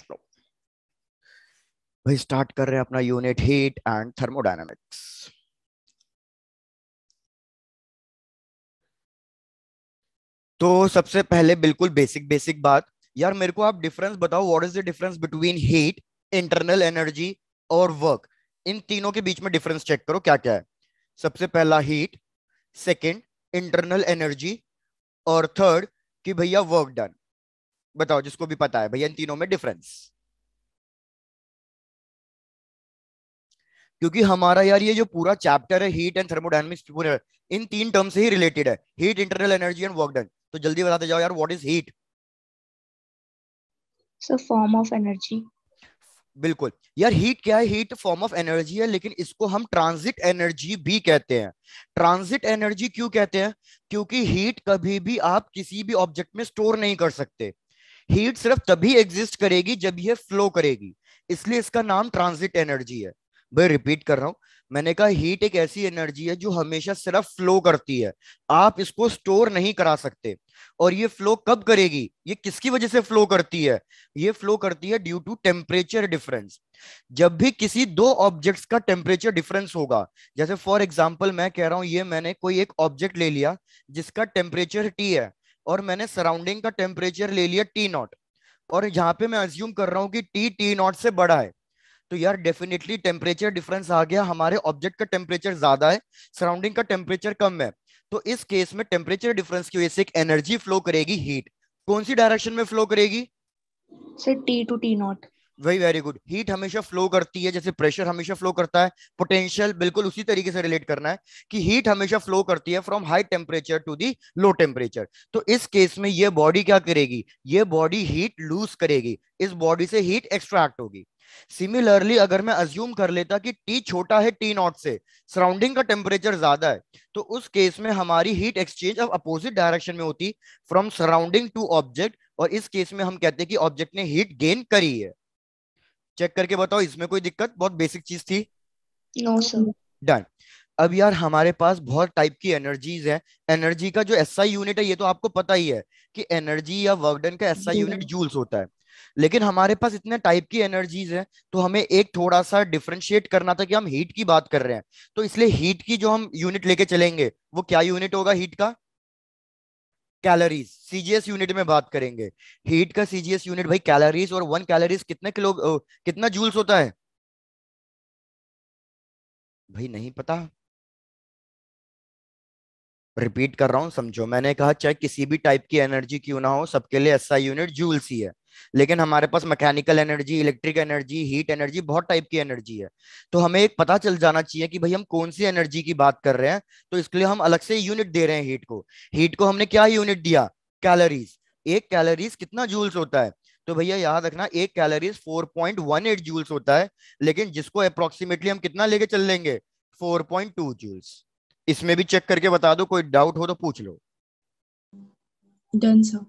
चलो भाई स्टार्ट कर रहे हैं अपना यूनिट हीट एंड थर्मोडायनामिक्स तो सबसे पहले बिल्कुल बेसिक बेसिक बात यार मेरे को आप डिफरेंस बताओ what is the difference between heat internal energy और वर्क इन तीनों के बीच में डिफरेंस चेक करो क्या क्या है सबसे पहला हीट सेकंड इंटरनल एनर्जी और थर्ड कि भैया वर्क डन बताओ जिसको भी पता है भैया इन तीनों में डिफरेंस क्योंकि हमारा यार ये जो पूरा चैप्टर है हीट एंड थर्मोडायनेमिक्स इन तीन टर्म से ही रिलेटेड है heat internal energy and work done तो जल्दी बताते जाओ यार what is heat form of energy बिल्कुल यार हीट क्या है हीट फॉर्म ऑफ एनर्जी है लेकिन इसको हम ट्रांजिट एनर्जी भी कहते हैं ट्रांजिट एनर्जी क्यों कहते हैं क्योंकि हीट कभी भी आप किसी भी ऑब्जेक्ट में स्टोर नहीं कर सकते हीट सिर्फ तभी एग्जिस्ट करेगी जब यह फ्लो करेगी इसलिए इसका नाम ट्रांजिट एनर्जी है भाई रिपीट कर रहा हूँ मैंने कहा हीट एक ऐसी एनर्जी है जो हमेशा सिर्फ फ्लो करती है आप इसको स्टोर नहीं करा सकते और ये फ्लो कब करेगी ये किसकी वजह से फ्लो करती है ये फ्लो करती है ड्यू टू टेम्परेचर डिफरेंस जब भी किसी दो ऑब्जेक्ट्स का टेम्परेचर डिफरेंस होगा जैसे फॉर एग्जाम्पल मैं कह रहा हूँ ये मैंने कोई एक ऑब्जेक्ट ले लिया जिसका टेम्परेचर टी है और मैंने सराउंडिंग का टेम्परेचर ले लिया टी नॉट और यहाँ पे मैं अज्यूम कर रहा हूँ कि टी टी नॉट से बड़ा है तो यार डेफिनेटली टेम्परेचर डिफरेंस आ गया हमारे ऑब्जेक्ट का टेम्परेचर ज्यादा है सराउंडिंग का टेम्परेचर कम है तो इस केस में टेम्परेचर डिफरेंस की वजह से एक एनर्जी फ्लो करेगी हीट कौन सी डायरेक्शन में फ्लो करेगी sir T to T naught very very good heat हमेशा फ्लो करती है जैसे प्रेशर हमेशा फ्लो करता है पोटेंशियल बिल्कुल उसी तरीके से रिलेट करना है कि हीट हमेशा फ्लो करती है from high temperature to the low temperature तो इस केस में ये बॉडी क्या करेगी ये बॉडी हीट लूज करेगी इस बॉडी से हीट एक्सट्रैक्ट होगी सिमिलरली अगर मैं अज्यूम कर लेता कि टी छोटा है टी नॉट से सराउंडिंग का टेम्परेचर ज्यादा है तो उस केस में हमारी हीट एक्सचेंज अब अपोजिट डायरेक्शन में होती फ्रॉम सराउंडिंग टू ऑब्जेक्ट और इस केस में हम कहते हैं कि ऑब्जेक्ट ने हीट गेन करी है चेक करके बताओ इसमें कोई दिक्कत बहुत बेसिक चीज थी नो सर डन अब यार हमारे पास बहुत टाइप की एनर्जीज है एनर्जी का जो एस आई यूनिट है ये तो आपको पता ही है कि एनर्जी या वर्कडन का एस आई यूनिट जूल्स होता है लेकिन हमारे पास इतने टाइप की एनर्जीज हैं तो हमें एक थोड़ा सा डिफ्रेंशिएट करना था कि हम हीट की बात कर रहे हैं तो इसलिए हीट की जो हम यूनिट लेके चलेंगे वो क्या यूनिट होगा हीट का कैलोरीज सीजीएस यूनिट में बात करेंगे हीट का सीजीएस यूनिट भाई कैलोरीज और वन कैलोरीज कितने किलो कितना जूल्स होता है भाई नहीं पता रिपीट कर रहा हूं समझो मैंने कहा चाहे किसी भी टाइप की एनर्जी क्यों ना हो सबके लिए एसआई यूनिट जूल्स ही है लेकिन हमारे पास mechanical energy electric energy heat energy बहुत टाइप की एनर्जी है तो हमें एक पता चल जाना चाहिए कि भाई हम कौन सी एनर्जी की बात कर रहे हैं तो इसके लिए हम अलग से यूनिट दे रहे हैं हीट को हीट को हमने क्या यूनिट दिया कैलोरीज एक कैलोरीज कितना जूल्स होता है तो भैया याद रखना एक कैलोरीज 4.18 जूल्स होता है लेकिन जिसको अप्रोक्सीमेटली हम कितना लेके चल लेंगे 4.2 जूल्स इसमें भी चेक करके बता दो कोई डाउट हो तो पूछ लो डन सर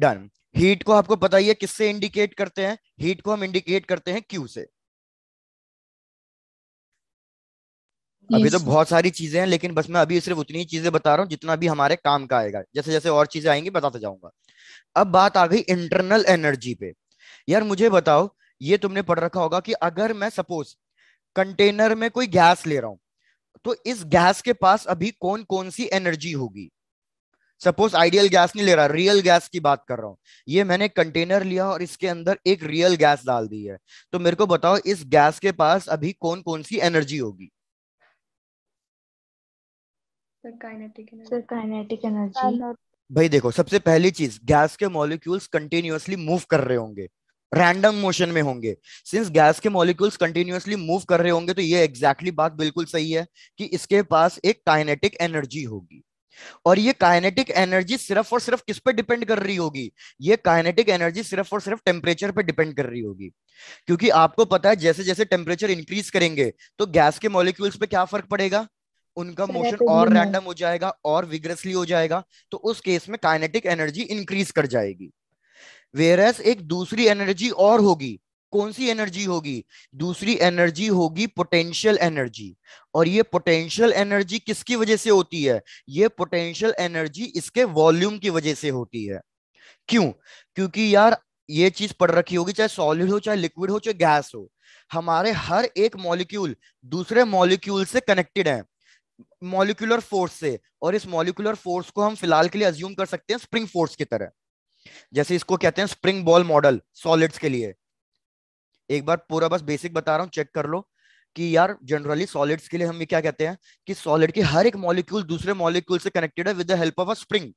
डन हीट को आपको पता ही है किससे इंडिकेट करते हैं हीट को हम इंडिकेट करते हैं क्यू से अभी तो बहुत सारी चीजें हैं लेकिन बस मैं अभी सिर्फ उतनी ही चीजें बता रहा हूँ जितना भी हमारे काम का आएगा जैसे जैसे और चीजें आएंगी बताते जाऊंगा अब बात आ गई इंटरनल एनर्जी पे यार मुझे बताओ ये तुमने पढ़ रखा होगा कि अगर मैं सपोज कंटेनर में कोई गैस ले रहा हूं तो इस गैस के पास अभी कौन कौन सी एनर्जी होगी सपोज आइडियल गैस नहीं ले रहा रियल गैस की बात कर रहा हूँ ये मैंने कंटेनर लिया और इसके अंदर एक रियल गैस डाल दी है तो मेरे को बताओ इस गैस के पास अभी कौन कौन सी एनर्जी होगी एनर्जी भाई देखो सबसे पहली चीज गैस के मॉलिक्यूल्स कंटिन्यूअसली मूव कर रहे होंगे रैंडम मोशन में होंगे सिंस गैस के मॉलिक्यूल्स कंटिन्यूअसली मूव कर रहे होंगे तो ये एग्जैक्टली exactly बात बिल्कुल सही है कि इसके पास एक काइनेटिक एनर्जी होगी और ये काइनेटिक एनर्जी सिर्फ और सिर्फ किस पे डिपेंड कर रही होगी ये काइनेटिक एनर्जी सिर्फ और सिर्फ टेम्परेचर पे डिपेंड कर रही होगी क्योंकि आपको पता है जैसे जैसे टेम्परेचर इंक्रीज करेंगे तो गैस के मॉलिक्यूल्स पे क्या फर्क पड़ेगा उनका मोशन और रैंडम हो जाएगा और विग्रेसली हो जाएगा तो उस केस में काइनेटिक एनर्जी इंक्रीज कर जाएगी वेरस एक दूसरी एनर्जी और होगी कौन सी एनर्जी होगी दूसरी एनर्जी होगी पोटेंशियल एनर्जी और ये पोटेंशियल एनर्जी किसकी वजह से होती है ये पोटेंशियल एनर्जी इसके वॉल्यूम की वजह से होती है क्यों क्योंकि यार ये चीज पढ़ रखी होगी चाहे सॉलिड हो चाहे लिक्विड हो चाहे गैस हो हमारे हर एक मॉलिक्यूल दूसरे मॉलिक्यूल से कनेक्टेड है मॉलिक्यूलर फोर्स से और इस मॉलिक्यूलर फोर्स को हम फिलहाल के लिए अज्यूम कर सकते हैं स्प्रिंग फोर्स की तरह जैसे इसको कहते हैं स्प्रिंग बॉल मॉडल सॉलिड्स के लिए एक बार पूरा बस बेसिक बता रहा हूँ चेक कर लो कि यार जनरली सॉलिड्स के लिए हम क्या कहते हैं कि सॉलिड के हर एक मॉलिक्यूल दूसरे मॉलिक्यूल से कनेक्टेड है with the help of a spring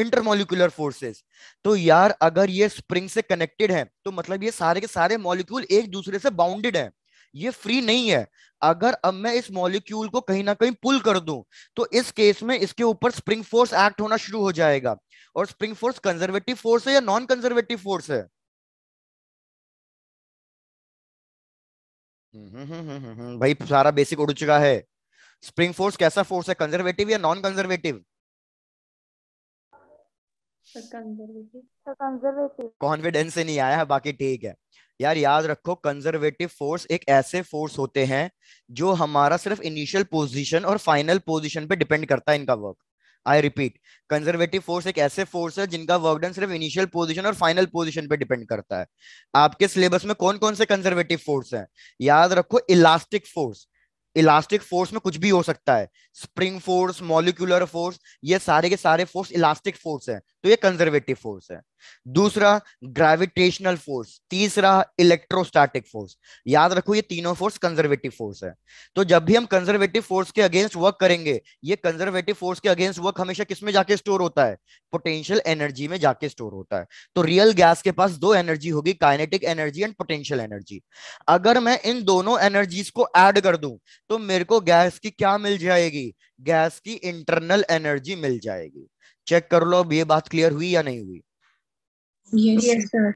intermolecular forces तो यार अगर ये स्प्रिंग से कनेक्टेड है तो मतलब ये सारे के सारे मॉलिक्यूल एक दूसरे से बाउंडेड है ये फ्री नहीं है अगर अब मैं इस मॉलिक्यूल को कहीं ना कहीं पुल कर दूं तो इस केस में इसके ऊपर स्प्रिंग फोर्स एक्ट होना शुरू हो जाएगा और स्प्रिंग फोर्स कंजर्वेटिव फोर्स है या नॉन कंजर्वेटिव फोर्स है हम्म, हम्म, हम्म, भाई सारा बेसिक उड़ चुका है स्प्रिंग फोर्स कैसा फोर्स है कंजर्वेटिव या नॉन कंजर्वेटिव कॉन्फिडेंस से नहीं आया है बाकी ठीक है यार याद रखो कंजर्वेटिव फोर्स एक ऐसे फोर्स होते हैं जो हमारा सिर्फ इनिशियल पोजीशन और फाइनल पोजीशन पे डिपेंड करता है इनका work I repeat conservative force एक ऐसे फोर्स है जिनका वर्कडन सिर्फ इनिशियल पोजिशन और फाइनल पोजिशन पे डिपेंड करता है आपके सिलेबस में कौन कौन से कंजर्वेटिव फोर्स है याद रखो इलास्टिक फोर्स इलास्टिक फोर्स में कुछ भी हो सकता है स्प्रिंग फोर्स मॉलिकुलर फोर्स ये सारे के सारे फोर्स इलास्टिक फोर्स है तो ये कंजर्वेटिव फोर्स है दूसरा ग्रेविटेशनल फोर्स तीसरा इलेक्ट्रोस्टैटिक फोर्स याद रखो ये तीनों फोर्स कंजर्वेटिव फोर्स है तो जब भी हम कंजर्वेटिव फोर्स के अगेंस्ट वर्क करेंगे ये कंजर्वेटिव फोर्स के अगेंस्ट वर्क हमेशा किसमें जाके स्टोर होता है पोटेंशियल एनर्जी में जाके स्टोर होता है तो रियल गैस के पास दो एनर्जी होगी kinetic energy and potential energy अगर मैं इन दोनों एनर्जीज को एड कर दू तो मेरे को गैस की क्या मिल जाएगी गैस की इंटरनल एनर्जी मिल जाएगी चेक कर लो अब ये बात क्लियर हुई या नहीं हुई yes,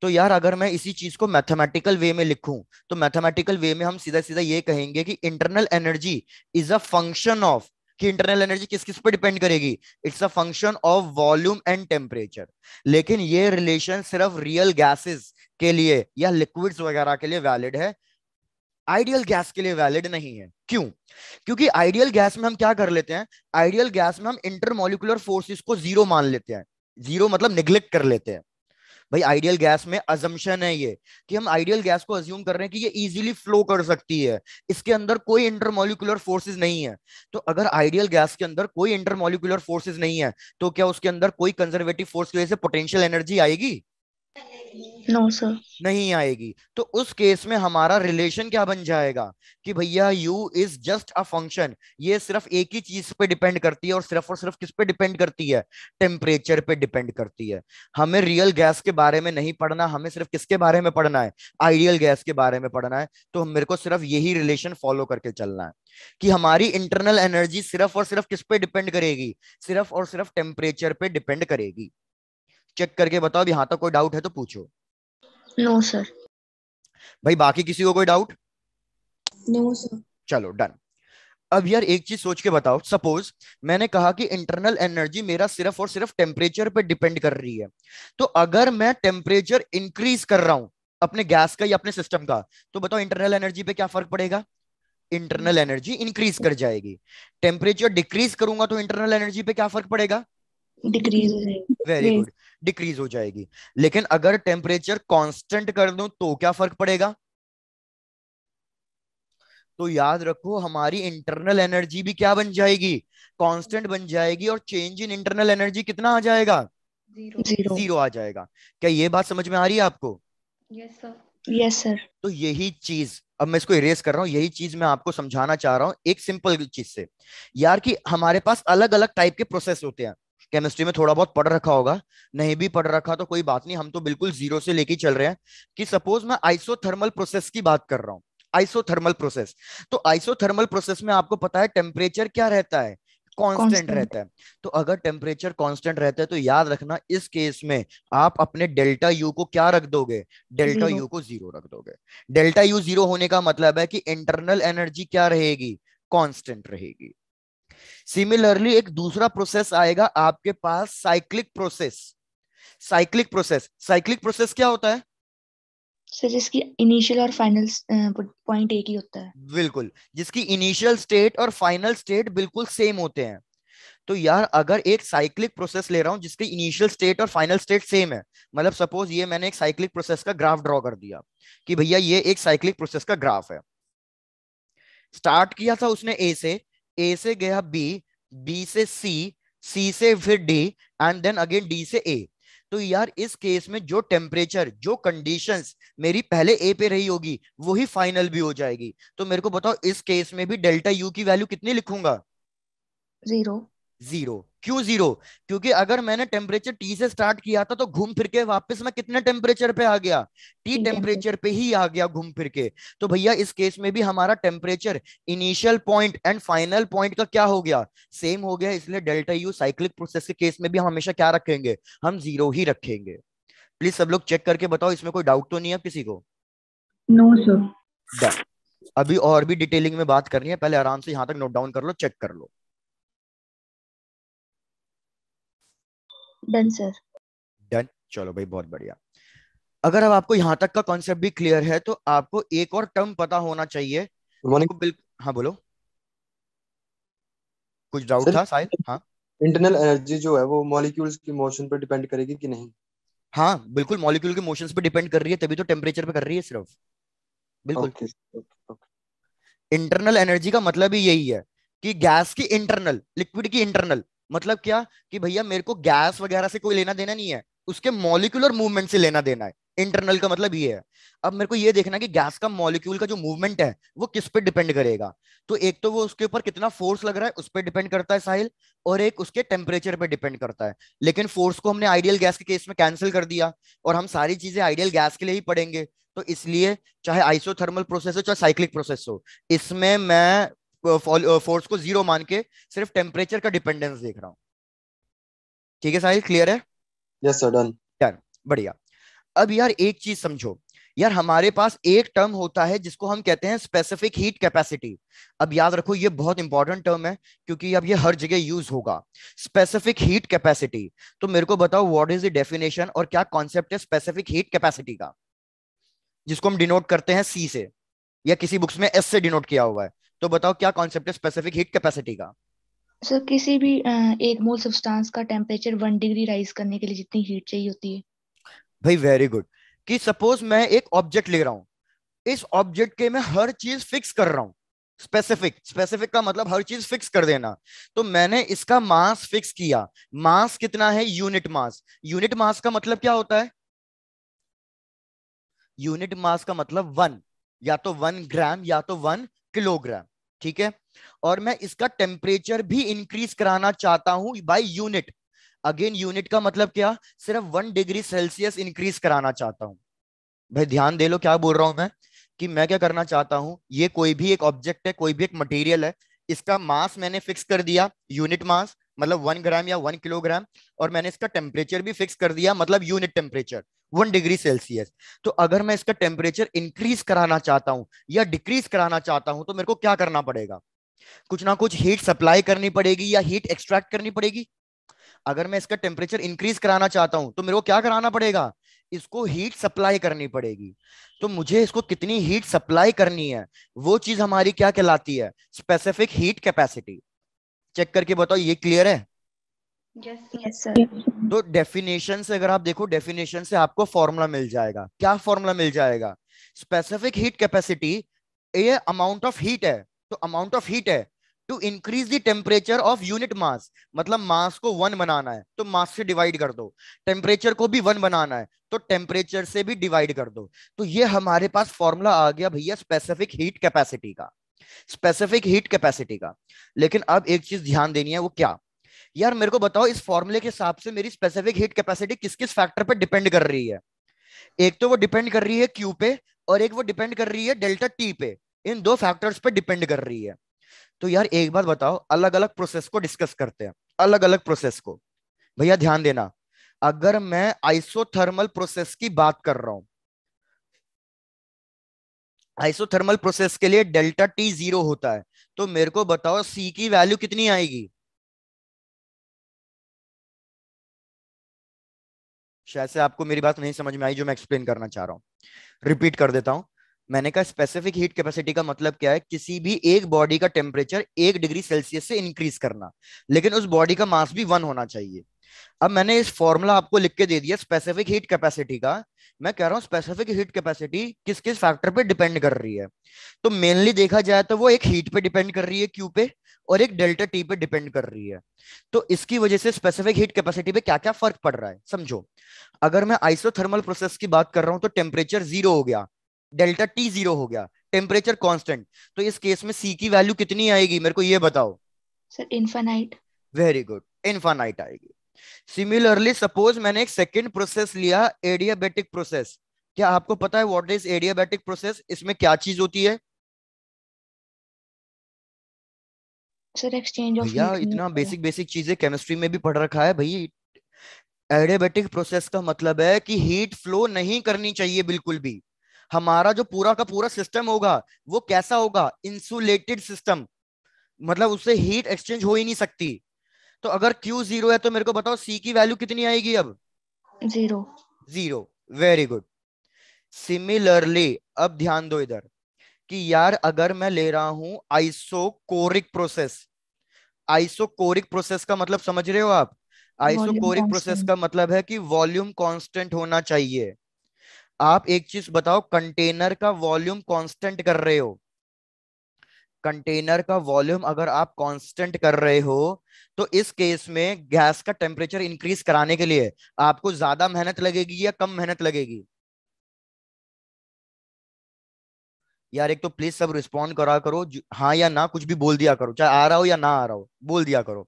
तो यार अगर मैं इसी चीज को मैथमेटिकल वे में लिखूं तो मैथमेटिकल वे में हम सीधा सीधा ये कहेंगे कि internal energy is a function of कि इंटरनल एनर्जी किस किस पर डिपेंड करेगी it's a function of volume and temperature लेकिन ये रिलेशन सिर्फ रियल गैसेस के लिए या लिक्विड्स वगैरह के लिए वैलिड है आइडियल गैस के लिए वैलिड नहीं है क्यों क्योंकि आइडियल गैस में हम क्या कर लेते हैं आइडियल गैस में हम इंटरमोलिकुलर फोर्सेस को जीरो मान लेते हैं जीरो मतलब निग्लेक्ट कर लेते हैं भाई आइडियल गैस में अजम्पन है ये कि हम आइडियल गैस को अज्यूम कर रहे हैं कि ये इजीली फ्लो कर सकती है इसके अंदर कोई इंटरमोलिकुलर फोर्सेज नहीं है तो अगर आइडियल गैस के अंदर कोई इंटरमोलिकुलर फोर्सेज नहीं है तो क्या उसके अंदर कोई कंजर्वेटिव फोर्स की वजह से पोटेंशियल एनर्जी आएगी नो no, सर नहीं आएगी तो उस केस में हमारा रिलेशन क्या बन जाएगा कि भैया U is just a function ये सिर्फ एक ही चीज पे डिपेंड करती है और सिर्फ और सिर्फ किस पे डिपेंड करती है टेम्परेचर पे डिपेंड करती है हमें रियल गैस के बारे में नहीं पढ़ना हमें सिर्फ किसके बारे में पढ़ना है आइडियल गैस के बारे में पढ़ना है तो मेरे को सिर्फ यही रिलेशन फॉलो करके चलना है कि हमारी इंटरनल एनर्जी सिर्फ और सिर्फ किस पे डिपेंड करेगी सिर्फ और सिर्फ टेम्परेचर पे डिपेंड करेगी चेक करके बताओ अभी यहाँ तक कोई डाउट है तो पूछो नो सर भाई बाकी किसी को कोई डाउट नो सर चलो डन अब यार एक चीज सोच के बताओ सपोज मैंने कहा कि इंटरनल एनर्जी मेरा सिर्फ और सिर्फ टेम्परेचर पे डिपेंड कर रही है तो अगर मैं टेम्परेचर इंक्रीज कर रहा हूं अपने गैस का या अपने सिस्टम का तो बताओ इंटरनल एनर्जी पे क्या फर्क पड़ेगा इंटरनल एनर्जी इंक्रीज कर जाएगी टेम्परेचर डिक्रीज करूंगा तो इंटरनल एनर्जी पे क्या फर्क पड़ेगा डिक्रीज वेरी गुड डिक्रीज हो जाएगी लेकिन अगर टेम्परेचर कांस्टेंट कर दो तो क्या फर्क पड़ेगा तो याद रखो हमारी इंटरनल एनर्जी भी क्या बन जाएगी कांस्टेंट बन जाएगी और चेंज इन इंटरनल एनर्जी कितना आ जाएगा जीरो जीरो आ जाएगा क्या ये बात समझ में आ रही है आपको यस सर यस सर तो यही चीज अब मैं इसको इरेज कर रहा हूँ यही चीज मैं आपको समझाना चाह रहा हूँ एक सिंपल चीज से यार कि हमारे पास अलग अलग टाइप के प्रोसेस होते हैं केमिस्ट्री में थोड़ा बहुत पढ़ रखा होगा नहीं भी पढ़ रखा तो कोई बात नहीं हम तो बिल्कुल जीरो से लेके चल रहे हैं कि सपोज मैं आइसोथर्मल प्रोसेस की बात कर रहा हूँ आइसोथर्मल प्रोसेस तो आइसोथर्मल प्रोसेस में आपको पता है टेम्परेचर क्या रहता है कांस्टेंट रहता है तो अगर टेम्परेचर कांस्टेंट रहता है तो याद रखना इस केस में आप अपने डेल्टा यू को क्या रख दोगे डेल्टा यू को जीरो रख दोगे डेल्टा यू जीरो होने का मतलब है कि इंटरनल एनर्जी क्या रहेगी कांस्टेंट रहेगी सिमिलरली एक दूसरा प्रोसेस आएगा आपके पास cyclic process cyclic process cyclic process क्या होता है सर जिसकी इनिशियल और फाइनल पॉइंट एक ही होता है बिल्कुल जिसकी इनिशियल स्टेट और फाइनल स्टेट बिल्कुल सेम होते हैं तो यार अगर एक साइक्लिक प्रोसेस ले रहा हूं जिसकी इनिशियल स्टेट और फाइनल स्टेट सेम है मतलब सपोज ये मैंने एक साइक्लिक प्रोसेस का ग्राफ ड्रॉ कर दिया कि भैया ये एक साइक्लिक प्रोसेस का ग्राफ है स्टार्ट किया था उसने ए से ए से गया बी बी से सी सी से फिर D and then again D से ए तो यार इस केस में जो टेम्परेचर जो कंडीशंस मेरी पहले ए पे रही होगी वही फाइनल भी हो जाएगी तो मेरे को बताओ इस केस में भी डेल्टा यू की वैल्यू कितनी लिखूंगा जीरो जीरो क्यों जीरो क्योंकि अगर मैंने टेम्परेचर टी से स्टार्ट किया था तो घूम फिर के वापस मैं कितने टेम्परेचर पे आ गया टी टेम्परेचर पे ही आ गया घूम फिर के तो भैया इस केस में भी हमारा temperature initial point and final point का क्या हो गया सेम हो गया इसलिए डेल्टा यू साइक्लिक प्रोसेस के केस में भी हम हमेशा क्या रखेंगे हम जीरो ही रखेंगे प्लीज सब लोग चेक करके बताओ इसमें कोई डाउट तो नहीं है किसी को नो no, सर अभी और भी डिटेलिंग में बात करनी है पहले आराम से यहाँ तक नोट डाउन कर लो चेक कर लो डन सर डन चलो भाई बहुत बढ़िया अगर अब आपको यहाँ तक का कॉन्सेप्ट भी क्लियर है तो आपको एक और टर्म पता होना चाहिए हाँ बोलो कुछ डाउट था शायद हाँ इंटरनल एनर्जी जो है वो मॉलिक्यूल्स की मोशन पर डिपेंड करेगी कि नहीं हाँ बिल्कुल मॉलिक्यूल के मोशन पर डिपेंड कर रही है तभी तो टेम्परेचर पे कर रही है सिर्फ बिल्कुल okay, okay, okay. Internal energy का मतलब ही यही है कि गैस की इंटरनल लिक्विड की इंटरनल मतलब क्या कि भैया मेरे को गैस वगैरह से कोई लेना देना नहीं है उसके मॉलिकुलर मूवमेंट से लेना देना है इंटरनल का मतलब ये है अब मेरे को ये देखना कि गैस का मॉलिक्यूल का जो मूवमेंट है वो किस पे डिपेंड करेगा तो एक तो वो उसके ऊपर कितना फोर्स लग रहा है उस पर डिपेंड करता है साहिल और एक उसके टेम्परेचर पे डिपेंड करता है लेकिन फोर्स को हमने आइडियल गैस के केस में कैंसिल कर दिया और हम सारी चीजें आइडियल गैस के लिए ही पढ़ेंगे तो इसलिए चाहे आइसोथर्मल प्रोसेस हो चाहे साइक्लिक प्रोसेस हो इसमें मैं फोर्स को जीरो मान के सिर्फ टेम्परेचर का डिपेंडेंस देख रहा हूँ ठीक है साहिल क्लियर है यस सर डन बढ़िया अब यार एक चीज समझो यार हमारे पास एक टर्म होता है जिसको हम कहते हैं स्पेसिफिक हीट कैपेसिटी अब याद रखो ये बहुत इंपॉर्टेंट टर्म है क्योंकि अब ये हर जगह यूज होगा स्पेसिफिक हीट कैपेसिटी तो मेरे को बताओ व्हाट इज द डेफिनेशन और क्या कॉन्सेप्ट है स्पेसिफिक हीट कैपेसिटी का जिसको हम डिनोट करते हैं सी से या किसी बुक्स में एस से डिनोट किया हुआ है तो बताओ क्या कॉन्सेप्ट है स्पेसिफिक हीट कैपेसिटी का सर so, किसी भी एक मोल सब्सटेंस का टेम्परेचर वन डिग्री राइज करने के लिए जितनी हीट चाहिए होती है भाई वेरी गुड कि सपोज मैं एक ऑब्जेक्ट ले रहा हूँ इस ऑब्जेक्ट के मैं हर चीज फिक्स कर रहा हूँ स्पेसिफिक स्पेसिफिक का मतलब हर चीज फिक्स कर देना तो मैंने इसका मास फिक्स किया मास कितना है यूनिट मास यूनिट मास का मतलब क्या होता है यूनिट मास का मतलब वन या तो वन ग्राम या तो वन किलोग्राम ठीक है और मैं इसका टेम्परेचर भी इंक्रीज कराना चाहता हूं बाय यूनिट अगेन यूनिट का मतलब क्या सिर्फ वन डिग्री सेल्सियस इंक्रीज कराना चाहता हूं भाई ध्यान दे लो क्या बोल रहा हूं मैं कि मैं क्या करना चाहता हूं ये कोई भी एक ऑब्जेक्ट है कोई भी एक मटेरियल है इसका मास मैंने फिक्स कर दिया यूनिट मास मतलब वन ग्राम या वन किलोग्राम और मैंने इसका टेम्परेचर भी फिक्स कर दिया मतलब unit temperature one degree Celsius तो अगर मैं इसका टेम्परेचर इंक्रीज कराना चाहता हूँ या डिक्रीज कराना चाहता हूँ तो मेरे को क्या करना पड़ेगा कुछ ना कुछ हीट सप्लाई करनी पड़ेगी या हीट एक्सट्रैक्ट करनी पड़ेगी अगर मैं इसका टेम्परेचर इंक्रीज कराना चाहता हूं तो मेरे को क्या कराना पड़ेगा इसको हीट सप्लाई करनी पड़ेगी तो मुझे इसको कितनी हीट सप्लाई करनी है वो चीज हमारी क्या कहलाती है स्पेसिफिक हीट कैपेसिटी चेक करके बताओ ये क्लियर है तो डेफिनेशन से अगर आप देखो डेफिनेशन से आपको फॉर्मूला मिल जाएगा क्या फॉर्मूला मिल जाएगा स्पेसिफिक हीट कैपेसिटी ये अमाउंट ऑफ हीट है तो अमाउंट ऑफ हीट है to increase the temperature of unit mass मतलब मास को वन बनाना है तो मास से डिवाइड कर दो टेम्परेचर को भी वन बनाना है तो टेम्परेचर से भी डिवाइड कर दो तो ये हमारे पास फॉर्मूला आ गया भैया स्पेसिफिक हीट कैपेसिटी का स्पेसिफिक हीट कैपेसिटी का लेकिन अब एक चीज ध्यान देनी है वो क्या यार मेरे को बताओ इस फॉर्मूले के हिसाब से मेरी स्पेसिफिक हीट कैपेसिटी किस किस फैक्टर पर डिपेंड कर रही है एक तो वो डिपेंड कर रही है क्यू पे और एक वो डिपेंड कर रही है डेल्टा टी पे इन दो फैक्टर्स पे डिपेंड कर रही है तो यार एक बात बताओ अलग अलग प्रोसेस को डिस्कस करते हैं अलग अलग प्रोसेस को भैया ध्यान देना अगर मैं आइसोथर्मल प्रोसेस की बात कर रहा हूं आइसोथर्मल प्रोसेस के लिए डेल्टा टी जीरो होता है तो मेरे को बताओ सी की वैल्यू कितनी आएगी शायद से आपको मेरी बात नहीं समझ में आई जो मैं एक्सप्लेन करना चाह रहा हूँ रिपीट कर देता हूं मैंने कहा स्पेसिफिक हीट कैपेसिटी का मतलब क्या है किसी भी एक बॉडी का टेम्परेचर एक डिग्री सेल्सियस से इंक्रीज करना लेकिन उस बॉडी का मास भी वन होना चाहिए अब मैंने इस फॉर्मूला आपको लिख के दे दिया स्पेसिफिक हीट कैपेसिटी का मैं कह रहा हूँ स्पेसिफिक हीट कैपेसिटी किस किस फैक्टर पे डिपेंड कर रही है तो मेनली देखा जाए तो वो एक हीट पे डिपेंड कर रही है क्यू पे और एक डेल्टा टी पे डिपेंड कर रही है तो इसकी वजह से स्पेसिफिक हीट कैपेसिटी पे क्या क्या फर्क पड़ रहा है समझो अगर मैं आइसोथर्मल प्रोसेस की बात कर रहा हूँ तो टेम्परेचर जीरो हो गया डेल्टा टी जीरो हो गया टेम्परेचर कॉन्स्टेंट तो इस केस में सी की वैल्यू कितनी आएगी मेरे को ये बताओ sir infinite very good infinite आएगी सिमिलरली सपोज मैंने एक सेकेंड प्रोसेस लिया एडियाबेटिक प्रोसेस क्या आपको पता है व्हाट इज एडियाबेटिक प्रोसेस इसमें क्या चीज होती है सर भैया इतना बेसिक बेसिक चीजें केमिस्ट्री में भी पढ़ रखा है भाई एडियाबेटिक प्रोसेस का मतलब है कि हीट फ्लो नहीं करनी चाहिए बिल्कुल भी हमारा जो पूरा का पूरा सिस्टम होगा वो कैसा होगा इंसुलेटेड सिस्टम मतलब उससे हीट एक्सचेंज हो ही नहीं सकती तो अगर क्यू जीरो है तो मेरे को बताओ सी की वैल्यू कितनी आएगी अब zero zero very good similarly अब ध्यान दो इधर कि यार अगर मैं ले रहा हूं आइसोकोरिक प्रोसेस आइसोकोरिक प्रोसेस का मतलब समझ रहे हो आप आइसोकोरिक प्रोसेस का मतलब है कि वॉल्यूम कांस्टेंट होना चाहिए आप एक चीज बताओ कंटेनर का वॉल्यूम कांस्टेंट कर रहे हो कंटेनर का वॉल्यूम अगर आप कांस्टेंट कर रहे हो तो इस केस में गैस का टेम्परेचर इंक्रीज कराने के लिए आपको ज्यादा मेहनत लगेगी या कम मेहनत लगेगी यार एक तो प्लीज सब रिस्पॉन्ड करा करो हाँ या ना कुछ भी बोल दिया करो चाहे आ रहा हो या ना आ रहा हो बोल दिया करो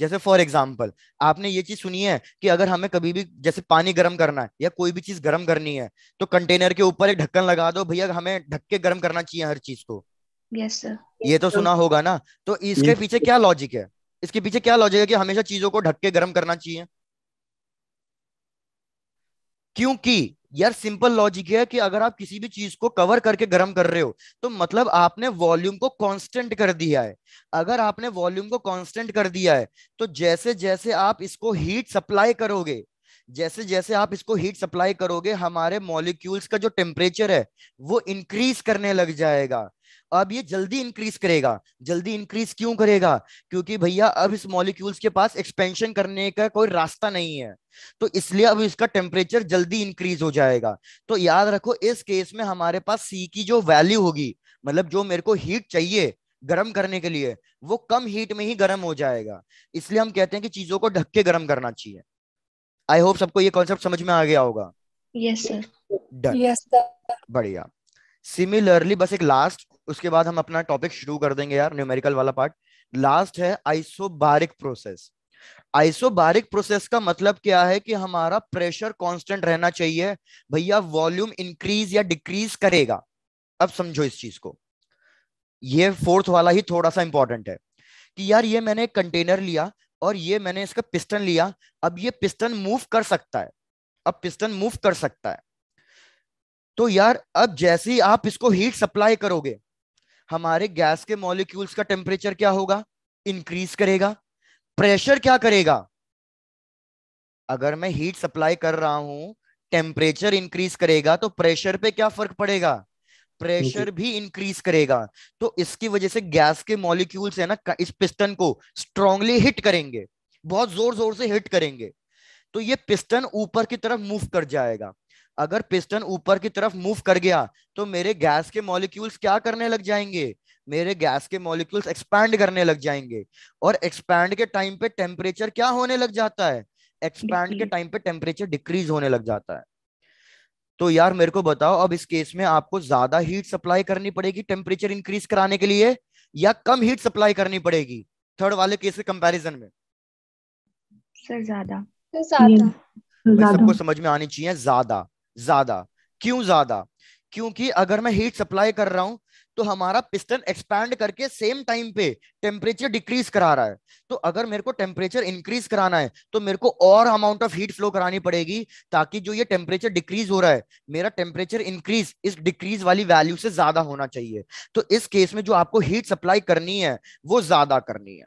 जैसे फॉर एग्जाम्पल आपने ये चीज सुनी है कि अगर हमें कभी भी जैसे पानी गर्म करना है या कोई भी चीज गर्म करनी है तो कंटेनर के ऊपर एक ढक्कन लगा दो भैया हमें ढक के गर्म करना चाहिए हर चीज को ये तो सुना होगा ना तो इसके पीछे क्या लॉजिक है इसके पीछे क्या लॉजिक है कि हमेशा चीजों को ढक के गर्म करना चाहिए क्योंकि यार सिंपल लॉजिक है कि अगर आप किसी भी चीज को कवर करके गर्म कर रहे हो तो मतलब आपने वॉल्यूम को कांस्टेंट कर दिया है अगर आपने वॉल्यूम को कांस्टेंट कर दिया है तो जैसे जैसे आप इसको हीट सप्लाई करोगे जैसे जैसे आप इसको हीट सप्लाई करोगे हमारे मॉलिक्यूल्स का जो टेम्परेचर है वो इंक्रीज करने लग जाएगा अब ये जल्दी इंक्रीज करेगा जल्दी इंक्रीज क्यों करेगा क्योंकि भैया अब इस मॉलिक्यूल्स के पास एक्सपेंशन करने का कोई रास्ता नहीं है तो इसलिए अब इसका टेम्परेचर जल्दी इंक्रीज हो जाएगा तो याद रखो इस केस में हमारे पास सी की जो वैल्यू होगी मतलब जो मेरे को हीट चाहिए गर्म करने के लिए वो कम हीट में ही गर्म हो जाएगा इसलिए हम कहते हैं कि चीजों को ढक के गर्म करना चाहिए आई होप सबको ये कॉन्सेप्ट समझ में आ गया होगा yes sir done yes sir बढ़िया सिमिलरली बस एक लास्ट उसके बाद हम अपना टॉपिक शुरू कर देंगे यार न्यूमेरिकल वाला पार्ट लास्ट है आइसोबारिक प्रोसेस आइसोबारिक प्रोसेस का मतलब क्या है कि हमारा प्रेशर कांस्टेंट रहना चाहिए भैया वॉल्यूम इंक्रीज या डिक्रीज करेगा अब समझो इस चीज को ये फोर्थ वाला ही थोड़ा सा इंपॉर्टेंट है कि यार ये मैंने एक कंटेनर लिया और ये मैंने इसका पिस्टन लिया अब ये पिस्टन मूव कर सकता है अब पिस्टन मूव कर सकता है तो यार अब जैसे ही आप इसको हीट सप्लाई करोगे हमारे गैस के मॉलिक्यूल्स का टेम्परेचर क्या होगा इंक्रीज करेगा प्रेशर क्या करेगा अगर मैं हीट सप्लाई कर रहा हूं टेम्परेचर इंक्रीज करेगा तो प्रेशर पे क्या फर्क पड़ेगा प्रेशर भी इंक्रीज करेगा तो इसकी वजह से गैस के मॉलिक्यूल्स है ना इस पिस्टन को स्ट्रॉन्गली हिट करेंगे बहुत जोर जोर से हिट करेंगे तो ये पिस्टन ऊपर की तरफ मूव कर जाएगा अगर पिस्टन ऊपर की तरफ मूव कर गया तो मेरे गैस के मॉलिक्यूल्स क्या करने लग जाएंगे मेरे गैस के मॉलिक्यूल्स एक्सपैंड करने लग जाएंगे और एक्सपैंड के टाइम पे टेम्परेचर क्या होने लग जाता है एक्सपैंड के टाइम पे टेम्परेचर डिक्रीज होने लग जाता है तो यार मेरे को बताओ अब इस केस में आपको ज्यादा हीट सप्लाई करनी पड़ेगी टेम्परेचर इंक्रीज कराने के लिए या कम हीट सप्लाई करनी पड़ेगी थर्ड वाले केस के कंपैरिजन में सर ज्यादा सबको समझ में आनी चाहिए ज्यादा ज्यादा क्यों ज्यादा क्योंकि अगर मैं हीट सप्लाई कर रहा हूं तो हमारा पिस्टन एक्सपैंड करके सेम टाइम पे टेम्परेचर डिक्रीज करा रहा है तो अगर मेरे को टेम्परेचर इंक्रीज कराना है तो मेरे को और अमाउंट ऑफ हीट फ्लो करानी पड़ेगी ताकि जो ये टेम्परेचर डिक्रीज हो रहा है मेरा टेम्परेचर इंक्रीज इस डिक्रीज वाली वैल्यू से ज्यादा होना चाहिए तो इस केस में जो आपको हीट सप्लाई करनी है वो ज्यादा करनी है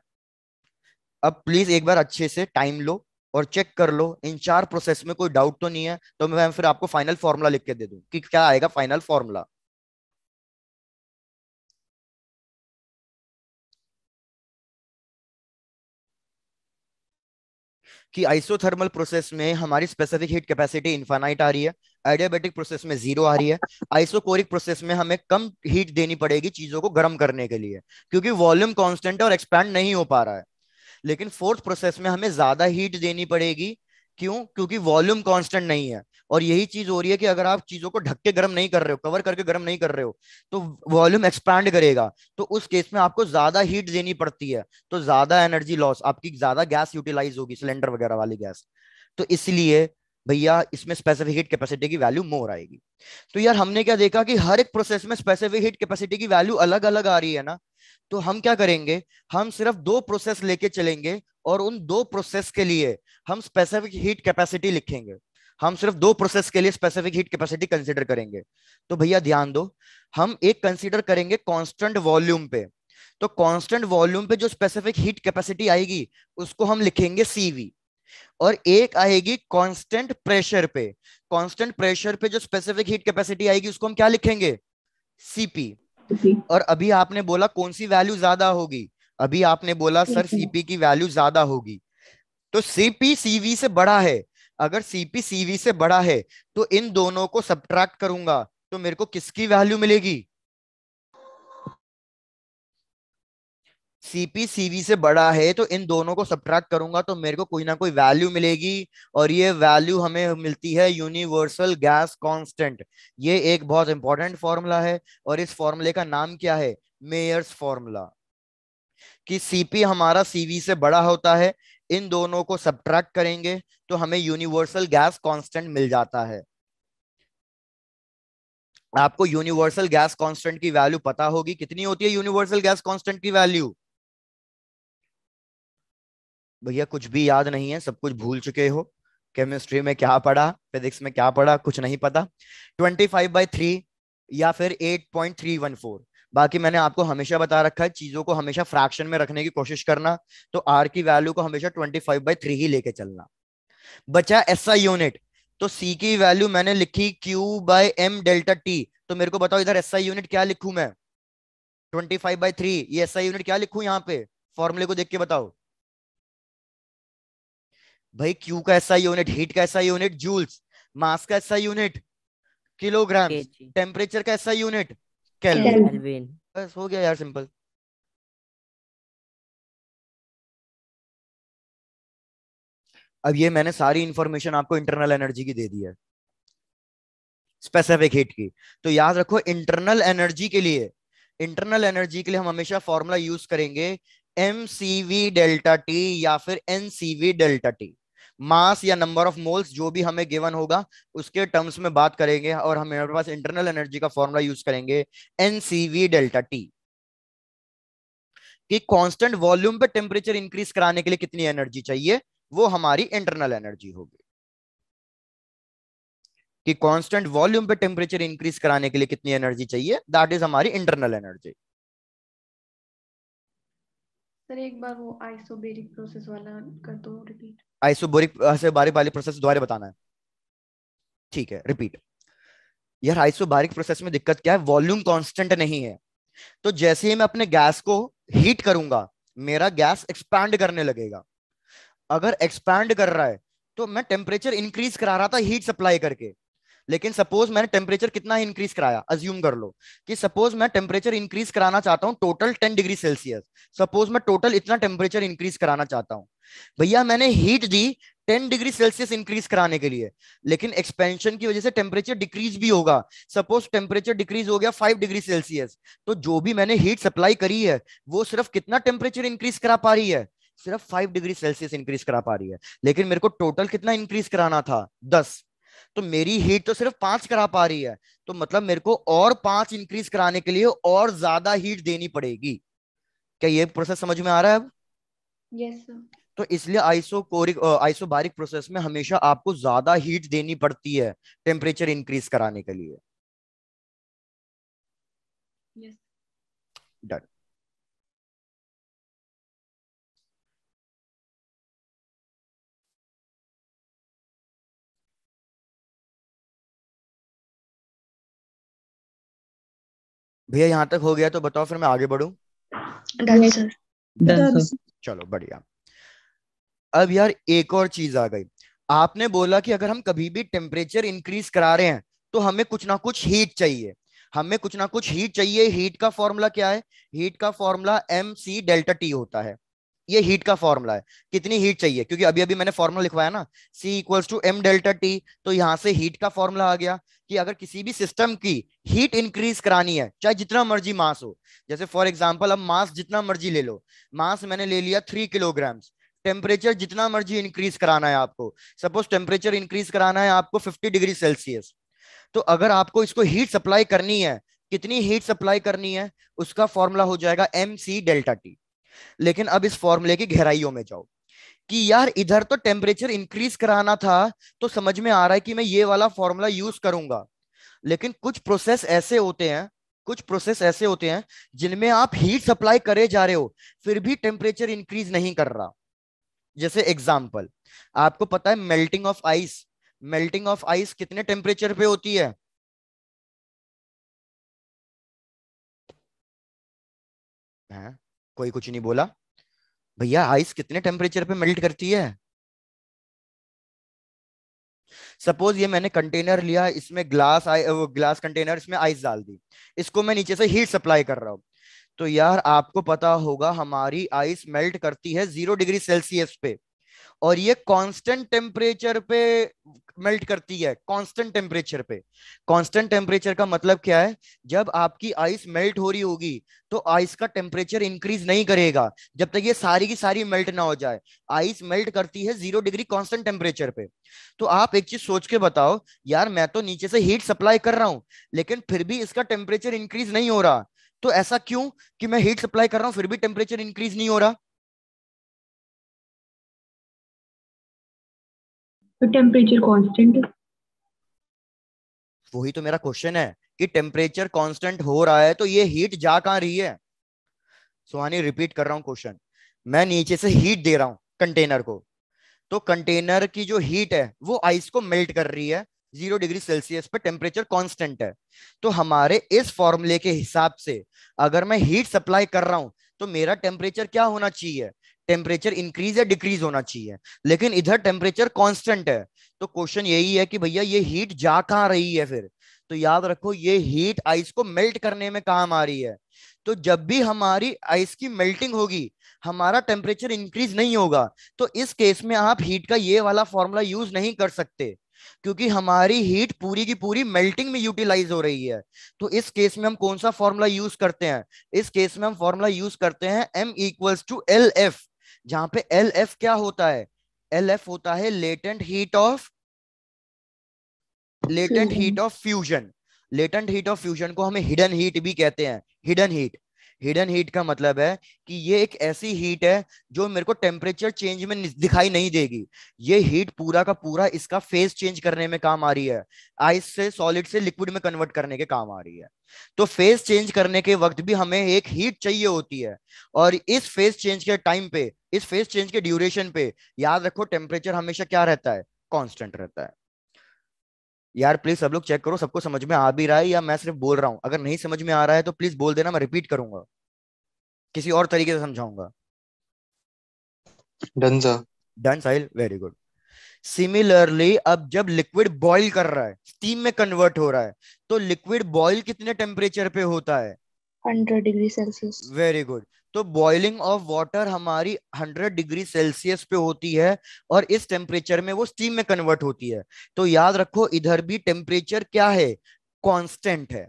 अब प्लीज एक बार अच्छे से टाइम लो और चेक कर लो इन चार प्रोसेस में कोई डाउट तो नहीं है तो मैं फिर आपको फाइनल फॉर्मूला लिख के दे दूं कि क्या आएगा फाइनल फॉर्मूला कि आइसोथर्मल प्रोसेस में हमारी स्पेसिफिक हीट कैपेसिटी इन्फानाइट आ रही है एडियाबेटिक प्रोसेस में जीरो आ रही है आइसोकोरिक प्रोसेस में हमें कम हीट देनी पड़ेगी चीजों को गर्म करने के लिए क्योंकि वॉल्यूम कांस्टेंट है और एक्सपैंड नहीं हो पा रहा है लेकिन फोर्थ प्रोसेस में हमें ज्यादा हीट देनी पड़ेगी क्यों क्योंकि वॉल्यूम कांस्टेंट नहीं है और यही चीज हो रही है कि अगर आप चीजों को ढक के गर्म नहीं कर रहे हो कवर करके गर्म नहीं कर रहे हो तो वॉल्यूम एक्सपैंड करेगा तो उस केस में आपको ज्यादा हीट देनी पड़ती है तो ज्यादा एनर्जी लॉस आपकी ज्यादा गैस यूटिलाइज होगी सिलेंडर वगैरह वाली गैस तो इसलिए भैया इसमें स्पेसिफिक हीट कैपेसिटी की वैल्यू मोर आएगी तो यार हमने क्या देखा कि हर एक प्रोसेस में स्पेसिफिक हीट कैपेसिटी की वैल्यू अलग अलग आ रही है ना तो हम क्या करेंगे हम सिर्फ दो प्रोसेस लेके चलेंगे और उन दो प्रोसेस के लिए हम स्पेसिफिक हीट कैपेसिटी लिखेंगे हम सिर्फ दो प्रोसेस के लिए स्पेसिफिक हीट कैपेसिटी कंसिडर करेंगे तो भैया ध्यान दो हम एक कंसिडर करेंगे कांस्टेंट वॉल्यूम पे तो कांस्टेंट वॉल्यूम पे जो स्पेसिफिक हीट कैपेसिटी आएगी उसको हम लिखेंगे सीवी और एक आएगी कांस्टेंट प्रेशर पे कांस्टेंट प्रेशर पे जो स्पेसिफिक हीट कैपेसिटी आएगी उसको हम क्या लिखेंगे सीपी और अभी आपने बोला कौन सी वैल्यू ज्यादा होगी अभी आपने बोला सर सीपी की वैल्यू ज्यादा होगी तो सीपी सीवी से बड़ा है अगर सीपी सीवी से बड़ा है तो इन दोनों को सब्ट्रैक्ट करूंगा तो मेरे को किसकी वैल्यू मिलेगी सीपी सीवी से बड़ा है तो इन दोनों को सब्ट्रैक्ट करूंगा तो मेरे को कोई ना कोई वैल्यू मिलेगी और ये वैल्यू हमें मिलती है यूनिवर्सल गैस कांस्टेंट ये एक बहुत इंपॉर्टेंट फॉर्मूला है और इस फॉर्मूले का नाम क्या है मेयर्स फॉर्मूला कि सीपी हमारा सीवी से बड़ा होता है इन दोनों को सब्ट्रैक्ट करेंगे तो हमें यूनिवर्सल गैस कॉन्स्टेंट मिल जाता है आपको यूनिवर्सल गैस कांस्टेंट की वैल्यू पता होगी कितनी होती है यूनिवर्सल गैस कांस्टेंट की वैल्यू भैया कुछ भी याद नहीं है सब कुछ भूल चुके हो केमिस्ट्री में क्या पढ़ा फिजिक्स में क्या पढ़ा कुछ नहीं पता ट्वेंटी फाइव बाई थ्री या फिर eight point three one four बाकी मैंने आपको हमेशा बता रखा है चीजों को हमेशा फ्रैक्शन में रखने की कोशिश करना तो आर की वैल्यू को हमेशा ट्वेंटी फाइव बाई थ्री ही लेके चलना बचा एस आई यूनिट तो सी की वैल्यू मैंने लिखी Q by M delta T तो मेरे को बताओ इधर एस आई यूनिट क्या लिखू मैं ट्वेंटी फाइव बाई थ्री ये ऐसा यूनिट क्या लिखू यहाँ पे फॉर्मूले को देख के बताओ भाई क्यू का ऐसा यूनिट हीट का ऐसा यूनिट जूल्स मास का ऐसा यूनिट किलोग्राम टेम्परेचर का ऐसा यूनिट केल्विन बस हो गया यार सिंपल अब ये मैंने सारी इंफॉर्मेशन आपको इंटरनल एनर्जी की दे दी है स्पेसिफिक हीट की तो याद रखो इंटरनल एनर्जी के लिए इंटरनल एनर्जी के लिए हम हमेशा फॉर्मूला यूज करेंगे M C V delta T या फिर N C V delta T mass या नंबर ऑफ मोल्स जो भी हमें गिवन होगा उसके टर्म्स में बात करेंगे और हम हमारे पास इंटरनल एनर्जी का फॉर्मूला यूज करेंगे एनसीवी डेल्टा टी कि कांस्टेंट वॉल्यूम पे टेम्परेचर इंक्रीज कराने के लिए कितनी एनर्जी चाहिए वो हमारी इंटरनल एनर्जी होगी कि कांस्टेंट वॉल्यूम पे टेम्परेचर इंक्रीज कराने के लिए कितनी एनर्जी चाहिए दैट इज हमारी इंटरनल एनर्जी सर एक बार वो आइसोबेरिक प्रोसेस वाला कर दो रिपीट प्रोसेस दोबारा बताना है ठीक है रिपीट यार आइसोबारिक प्रोसेस में दिक्कत क्या है वॉल्यूम कांस्टेंट नहीं है तो जैसे ही मैं अपने गैस को हीट करूंगा मेरा गैस एक्सपैंड करने लगेगा अगर एक्सपैंड कर रहा है तो मैं टेम्परेचर इंक्रीज करा रहा था हीट सप्लाई करके लेकिन सपोज मैंने टेम्परेचर कितना इंक्रीज कराया अज्यूम कर लो कि सपोज मैं टेम्परेचर इंक्रीज कराना चाहता हूँ total ten degree Celsius suppose मैं टोटल इतना टेम्परेचर इंक्रीज कराना चाहता हूँ भैया मैंने हीट दी टेन डिग्री सेल्सियस इंक्रीज कराने के लिए लेकिन एक्सपेंशन की वजह से टेम्परेचर डिक्रीज भी होगा सपोज टेम्परेचर डिक्रीज हो गया फाइव डिग्री सेल्सियस तो जो भी मैंने हीट सप्लाई करी है वो सिर्फ कितना टेम्परेचर इंक्रीज करा पा रही है सिर्फ फाइव डिग्री सेल्सियस इंक्रीज करा पा रही है लेकिन मेरे को टोटल कितना इंक्रीज कराना था दस तो मेरी हीट तो सिर्फ पांच करा पा रही है तो मतलब मेरे को और पांच इंक्रीज कराने के लिए और ज्यादा हीट देनी पड़ेगी क्या ये प्रोसेस समझ में आ रहा है अब yes, तो इसलिए आइसोकोरिक आइसोबारिक प्रोसेस में हमेशा आपको ज्यादा हीट देनी पड़ती है टेम्परेचर इंक्रीज कराने के लिए डन yes. भैया यहाँ तक हो गया तो बताओ फिर मैं आगे बढ़ू चलो बढ़िया अब यार एक और चीज आ गई आपने बोला कि अगर हम कभी भी टेम्परेचर इंक्रीज करा रहे हैं तो हमें कुछ ना कुछ हीट चाहिए हमें कुछ ना कुछ हीट चाहिए हीट का फॉर्मूला क्या है हीट का formula M C delta T होता है ये हीट का फॉर्मूला है कितनी हीट चाहिए क्योंकि अभी अभी मैंने फॉर्मूला लिखवाया ना C equals to M delta T तो यहाँ से हीट का फॉर्मूला आ गया कि अगर किसी भी सिस्टम की हीट इंक्रीज करानी है चाहे जितना मर्जी मास हो जैसे फॉर एग्जाम्पल अब मास जितना मर्जी ले लो मास मैंने ले लिया थ्री किलोग्राम्स टेम्परेचर जितना मर्जी इंक्रीज कराना है आपको सपोज टेम्परेचर इंक्रीज कराना है आपको फिफ्टी डिग्री सेल्सियस तो अगर आपको इसको हीट सप्लाई करनी है कितनी हीट सप्लाई करनी है उसका फॉर्मूला हो जाएगा एम सी डेल्टा टी लेकिन अब इस फॉर्मूले की गहराइयों में जाओ कि यार इधर तो टेम्परेचर इंक्रीज कराना था तो समझ में आ रहा है कि मैं ये वाला फॉर्मूला यूज करूंगा लेकिन कुछ प्रोसेस ऐसे होते हैं कुछ प्रोसेस ऐसे होते हैं जिनमें आप हीट सप्लाई करे जा रहे हो फिर भी टेम्परेचर इंक्रीज नहीं कर रहा जैसे एग्जाम्पल आपको पता है melting of ice melting of ice कितने टेम्परेचर पे होती है कोई कुछ नहीं बोला भैया आइस कितने टेम्परेचर पे मेल्ट करती है सपोज ये मैंने कंटेनर लिया इसमें ग्लास आ, ग्लास कंटेनर इसमें आइस डाल दी इसको मैं नीचे से हीट सप्लाई कर रहा हूं तो यार आपको पता होगा हमारी आइस मेल्ट करती है जीरो डिग्री सेल्सियस पे और ये कांस्टेंट टेम्परेचर पे मेल्ट करती है कांस्टेंट टेम्परेचर पे कांस्टेंट टेम्परेचर का मतलब क्या है जब आपकी आइस मेल्ट हो रही होगी तो आइस का टेम्परेचर इंक्रीज नहीं करेगा जब तक ये सारी की सारी मेल्ट ना हो जाए आइस मेल्ट करती है जीरो डिग्री कांस्टेंट टेम्परेचर पे तो आप एक चीज सोच के बताओ यार मैं तो नीचे से हीट सप्लाई कर रहा हूँ लेकिन फिर भी इसका टेम्परेचर इंक्रीज नहीं हो रहा तो ऐसा क्यों कि मैं हीट सप्लाई कर रहा हूँ फिर भी टेम्परेचर इंक्रीज नहीं हो रहा तो टेम्परेचर कांस्टेंट वही तो मेरा क्वेश्चन है कि टेम्परेचर कांस्टेंट हो रहा है तो ये हीट जा कहाँ रही है सुहानी रिपीट कर रहा हूँ क्वेश्चन मैं नीचे से हीट दे रहा हूँ कंटेनर को तो कंटेनर की जो हीट है वो आइस को मेल्ट कर रही है जीरो डिग्री सेल्सियस पर टेम्परेचर कांस्टेंट है तो हमारे इस फॉर्मूले के हिसाब से अगर मैं हीट सप्लाई कर रहा हूं तो मेरा टेम्परेचर क्या होना चाहिए टेम्परेचर इंक्रीज या डिक्रीज होना चाहिए लेकिन इधर टेम्परेचर कॉन्स्टेंट है तो क्वेश्चन यही है कि भैया ये हीट जा कहाँ रही है फिर तो याद रखो ये हीट आइस को मेल्ट करने में काम आ रही है तो जब भी हमारी आइस की मेल्टिंग होगी हमारा टेम्परेचर इंक्रीज नहीं होगा तो इस केस में आप हीट का ये वाला फॉर्मूला यूज नहीं कर सकते क्योंकि हमारी हीट पूरी की पूरी मेल्टिंग में यूटिलाइज हो रही है तो इस केस में हम कौन सा फॉर्मूला यूज करते हैं इस केस में हम फॉर्मूला यूज करते हैं M equals to L F जहां पे एल एफ क्या होता है एल एफ होता है latent heat of latent heat of fusion latent heat of fusion को हमें हिडन हीट भी कहते हैं हिडन हीट हिडन हीट का मतलब है कि ये एक ऐसी हीट है जो मेरे को टेम्परेचर चेंज में दिखाई नहीं देगी ये हीट पूरा का पूरा इसका फेस चेंज करने में काम आ रही है आइस से सॉलिड से लिक्विड में कन्वर्ट करने के काम आ रही है तो फेज चेंज करने के वक्त भी हमें एक हीट चाहिए होती है और इस फेज चेंज के टाइम पे इस फेस चेंज के ड्यूरेशन पे याद रखो टेम्परेचर हमेशा क्या रहता है कॉन्स्टेंट रहता है यार प्लीज सब लोग चेक करो सबको समझ में आ भी रहा है या मैं सिर्फ बोल रहा हूँ अगर नहीं समझ में आ रहा है तो प्लीज बोल देना मैं रिपीट करूंगा किसी और तरीके से समझाऊंगा done sir done Sahil very good similarly अब जब लिक्विड बॉईल कर रहा है स्टीम में कन्वर्ट हो रहा है तो लिक्विड बॉईल कितने टेम्परेचर पे होता है hundred degree Celsius very good तो बॉइलिंग ऑफ वाटर हमारी 100 डिग्री सेल्सियस पे होती है और इस टेम्परेचर में वो स्टीम में कन्वर्ट होती है तो याद रखो इधर भी टेम्परेचर क्या है कांस्टेंट है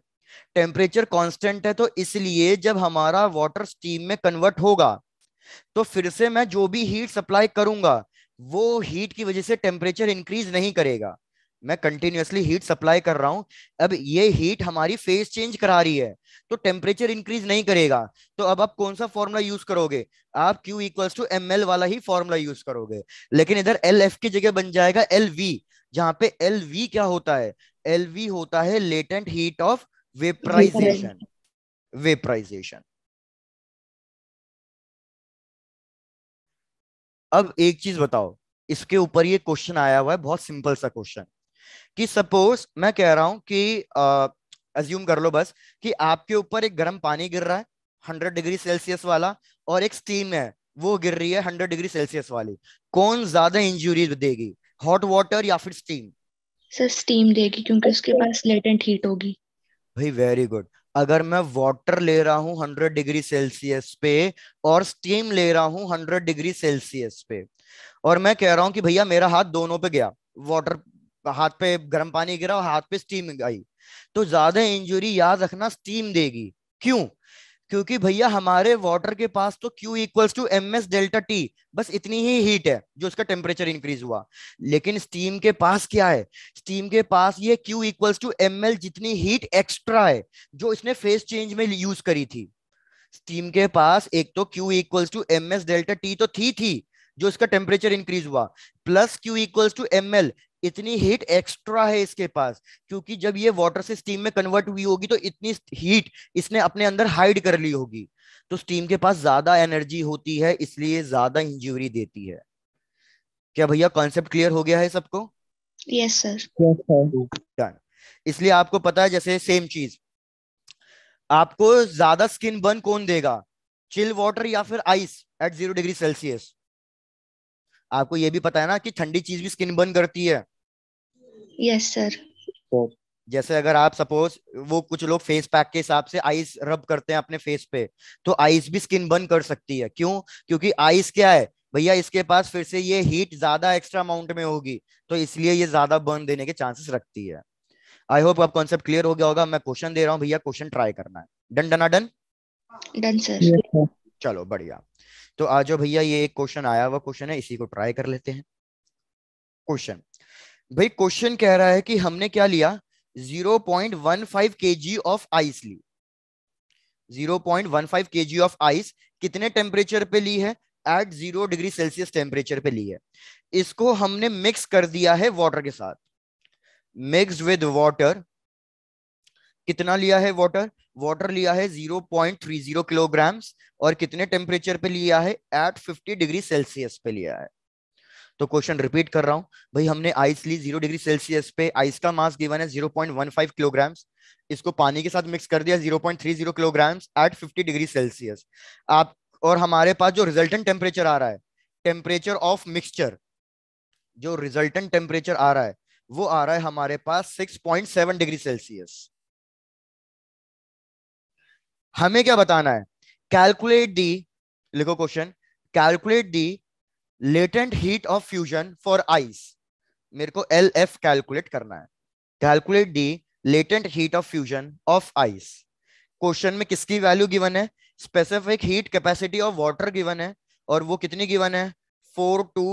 टेम्परेचर कांस्टेंट है तो इसलिए जब हमारा वाटर स्टीम में कन्वर्ट होगा तो फिर से मैं जो भी हीट सप्लाई करूंगा वो हीट की वजह से टेम्परेचर इंक्रीज नहीं करेगा मैं कंटिन्यूसली हीट सप्लाई कर रहा हूँ अब ये हीट हमारी फेस चेंज करा रही है तो टेम्परेचर इंक्रीज नहीं करेगा तो अब आप कौन सा फॉर्मूला यूज करोगे आप Q इक्वल्स टू एम वाला ही फॉर्मूला यूज करोगे लेकिन इधर एल एफ की जगह बन जाएगा एल वी जहाँ पे एल वी क्या होता है एल वी होता है latent heat of vaporization vaporization अब एक चीज बताओ इसके ऊपर ये क्वेश्चन आया हुआ है बहुत सिंपल सा क्वेश्चन कि सपोज मैं कह रहा हूं कि अज्यूम कर लो बस कि आपके ऊपर एक गर्म पानी गिर रहा है हंड्रेड डिग्री सेल्सियस वाला और एक स्टीम है वो गिर रही है हंड्रेड डिग्री सेल्सियस वाली कौन ज्यादा इंजुरी देगी हॉट वाटर या फिर स्टीम सर स्टीम देगी क्योंकि उसके पास लेटेंट हीट होगी भाई वेरी गुड अगर मैं वाटर ले रहा हूँ हंड्रेड डिग्री सेल्सियस पे और स्टीम ले रहा हूँ हंड्रेड डिग्री सेल्सियस पे और मैं कह रहा हूँ कि भैया मेरा हाथ दोनों पे गया वाटर तो हाथ पे गर्म पानी गिरा और हाथ पे स्टीम आई तो ज्यादा इंजुरी याद रखना स्टीम देगी क्यों क्योंकि भैया हमारे वाटर के पास तो Q equals to M S delta T बस इतनी ही हीट है जो उसका टेम्परेचर इंक्रीज हुआ लेकिन स्टीम के पास क्या है स्टीम के पास ये Q equals to M L जितनी हीट एक्स्ट्रा है जो इसने फेस चेंज में यूज करी थी स्टीम के पास एक तो Q equals to M S delta T तो थी थी जो इसका टेम्परेचर इंक्रीज हुआ plus Q equals to M L इतनी हीट एक्स्ट्रा है इसके पास क्योंकि जब ये वाटर से स्टीम में कन्वर्ट हुई होगी तो इतनी हीट इसने अपने अंदर हाइड कर ली होगी तो स्टीम के पास ज्यादा एनर्जी होती है इसलिए ज्यादा इंजरी देती है क्या भैया कॉन्सेप्ट क्लियर हो गया है सबको यस सर इसलिए आपको पता है जैसे सेम चीज आपको ज्यादा स्किन बर्न कौन देगा चिल वाटर या फिर ice at zero degree Celsius आपको यह भी पता है ना कि ठंडी चीज भी स्किन बर्न करती है यस सर तो जैसे अगर आप सपोज वो कुछ लोग फेस पैक के हिसाब से आइस रब करते हैं अपने फेस पे तो आइस भी स्किन बर्न कर सकती है क्यों क्योंकि आइस क्या है भैया इसके पास फिर से ये हीट ज्यादा एक्स्ट्रा अमाउंट में होगी तो इसलिए ये ज्यादा बर्न देने के चांसेस रखती है आई होप आप कॉन्सेप्ट क्लियर हो गया होगा मैं क्वेश्चन दे रहा हूँ भैया क्वेश्चन ट्राई करना है डन डना डन डन सर चलो बढ़िया तो आज भैया ये एक क्वेश्चन आया हुआ क्वेश्चन है इसी को ट्राई कर लेते हैं क्वेश्चन भाई क्वेश्चन कह रहा है कि हमने क्या लिया 0.15 point one five K G of ice ली 0.15 point K G of ice कितने टेम्परेचर पे ली है at zero degree Celsius temperature पे ली है इसको हमने मिक्स कर दिया है वॉटर के साथ मिक्स विद वॉटर कितना लिया है वॉटर वॉटर लिया है 0.30 किलोग्राम्स और कितने टेम्परेचर पे लिया है एट 50 डिग्री सेल्सियस पे लिया है तो क्वेश्चन रिपीट कर रहा हूँ भाई हमने आइस ली जीरो डिग्री सेल्सियस पे आइस का मास गिवन है zero point one five kilograms इसको पानी के साथ मिक्स कर दिया zero point three zero kilograms at fifty degree Celsius आप और हमारे पास जो रिजल्टेंट टेम्परेचर आ रहा है टेम्परेचर ऑफ मिक्सचर जो रिजल्टेंट टेम्परेचर आ रहा है वो आ रहा है हमारे पास six point seven degree Celsius हमें क्या बताना है कैलकुलेट दी लिखो question calculate the latent heat of fusion for ice मेरे को एल एफ कैलकुलेट करना है calculate the latent heat of fusion of ice question में किसकी वैल्यू गिवन है specific heat capacity of water given है और वो कितनी गिवन है four two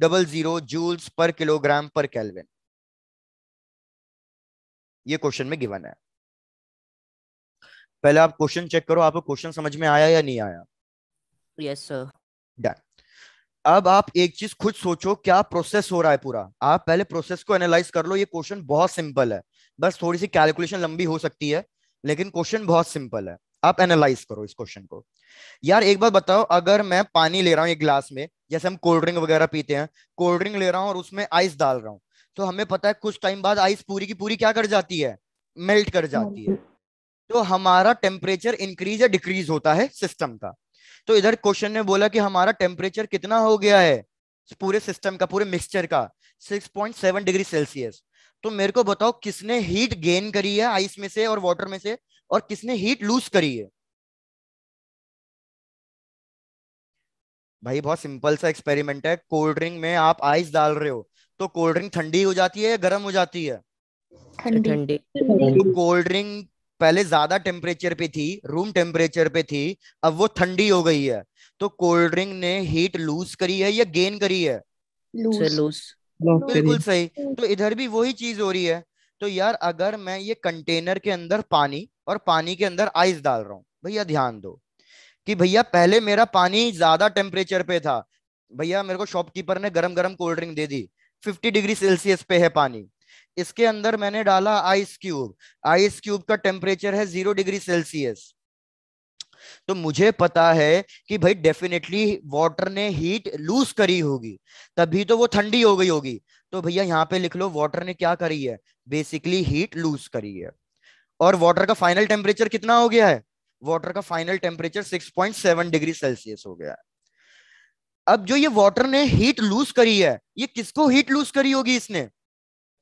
double zero joules per kilogram per kelvin ये क्वेश्चन में गिवन है पहले आप क्वेश्चन चेक करो आपको क्वेश्चन समझ में आया या नहीं आया यस सर डन अब आप एक चीज खुद सोचो क्या प्रोसेस हो रहा है पूरा आप पहले प्रोसेस को एनालाइज कर लो ये क्वेश्चन बहुत सिंपल है बस थोड़ी सी कैलकुलेशन लंबी हो सकती है लेकिन क्वेश्चन बहुत सिंपल है आप एनालाइज करो इस क्वेश्चन को यार एक बात बताओ अगर मैं पानी ले रहा हूँ एक ग्लास में जैसे हम कोल्ड ड्रिंक वगैरह पीते हैं कोल्ड ड्रिंक ले रहा हूँ और उसमें आइस डाल रहा हूँ तो हमें पता है कुछ टाइम बाद आइस पूरी की पूरी क्या कर जाती है मेल्ट कर जाती है हाँ तो हमारा टेम्परेचर इंक्रीज या डिक्रीज होता है सिस्टम का तो इधर क्वेश्चन ने बोला कि हमारा टेम्परेचर कितना हो गया है पूरे सिस्टम का पूरे मिक्सचर का 6.7 डिग्री सेल्सियस तो मेरे को बताओ किसने हीट गेन करी है आइस में से और वाटर में से और किसने हीट लूज करी है भाई बहुत सिंपल सा एक्सपेरिमेंट है कोल्ड ड्रिंक में आप आइस डाल रहे हो तो कोल्ड ड्रिंक ठंडी हो जाती है या गर्म हो जाती है ठंडी कोल्ड तो ड्रिंक पहले ज्यादा टेम्परेचर पे थी रूम टेम्परेचर पे थी अब वो ठंडी हो गई है तो कोल्ड ड्रिंक ने हीट लूज करी है या गेन करी है बिल्कुल सही तो इधर भी वही चीज हो रही है तो यार अगर मैं ये कंटेनर के अंदर पानी और पानी के अंदर आइस डाल रहा हूँ भैया ध्यान दो कि भैया पहले मेरा पानी ज्यादा टेम्परेचर पे था भैया मेरे को शॉपकीपर ने गरम गरम कोल्ड ड्रिंक दे दी 50 डिग्री सेल्सियस पे है पानी इसके अंदर मैंने डाला आइस क्यूब आइस क्यूब का टेम्परेचर है जीरो डिग्री सेल्सियस तो मुझे पता है कि भाई डेफिनेटली वाटर ने हीट लूज करी होगी तभी तो वो ठंडी हो गई होगी तो भैया यहाँ पे लिख लो वाटर ने क्या करी है बेसिकली हीट लूज करी है और वाटर का फाइनल टेम्परेचर कितना हो गया है वाटर का फाइनल टेम्परेचर 6.7 डिग्री सेल्सियस हो गया है अब जो ये वाटर ने हीट लूज करी है ये किसको हीट लूज करी होगी इसने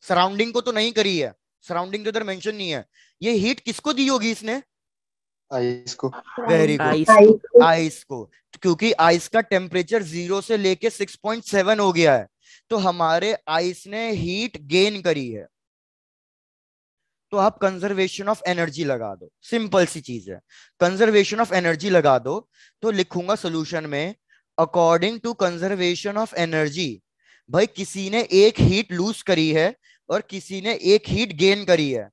सराउंडिंग को तो नहीं करी है सराउंडिंग तो इधर मेंशन नहीं है ये हीट किसको दी होगी इसने आइस को वेरी गुड आइस को क्योंकि आइस का टेम्परेचर जीरो से लेके सेवन हो गया है तो हमारे आइस ने हीट गेन करी है तो आप कंजर्वेशन ऑफ एनर्जी लगा दो सिंपल सी चीज है कंजर्वेशन ऑफ एनर्जी लगा दो तो लिखूंगा सोल्यूशन में according to conservation of energy भाई किसी ने एक हीट लूज करी है और किसी ने एक हीट गेन करी है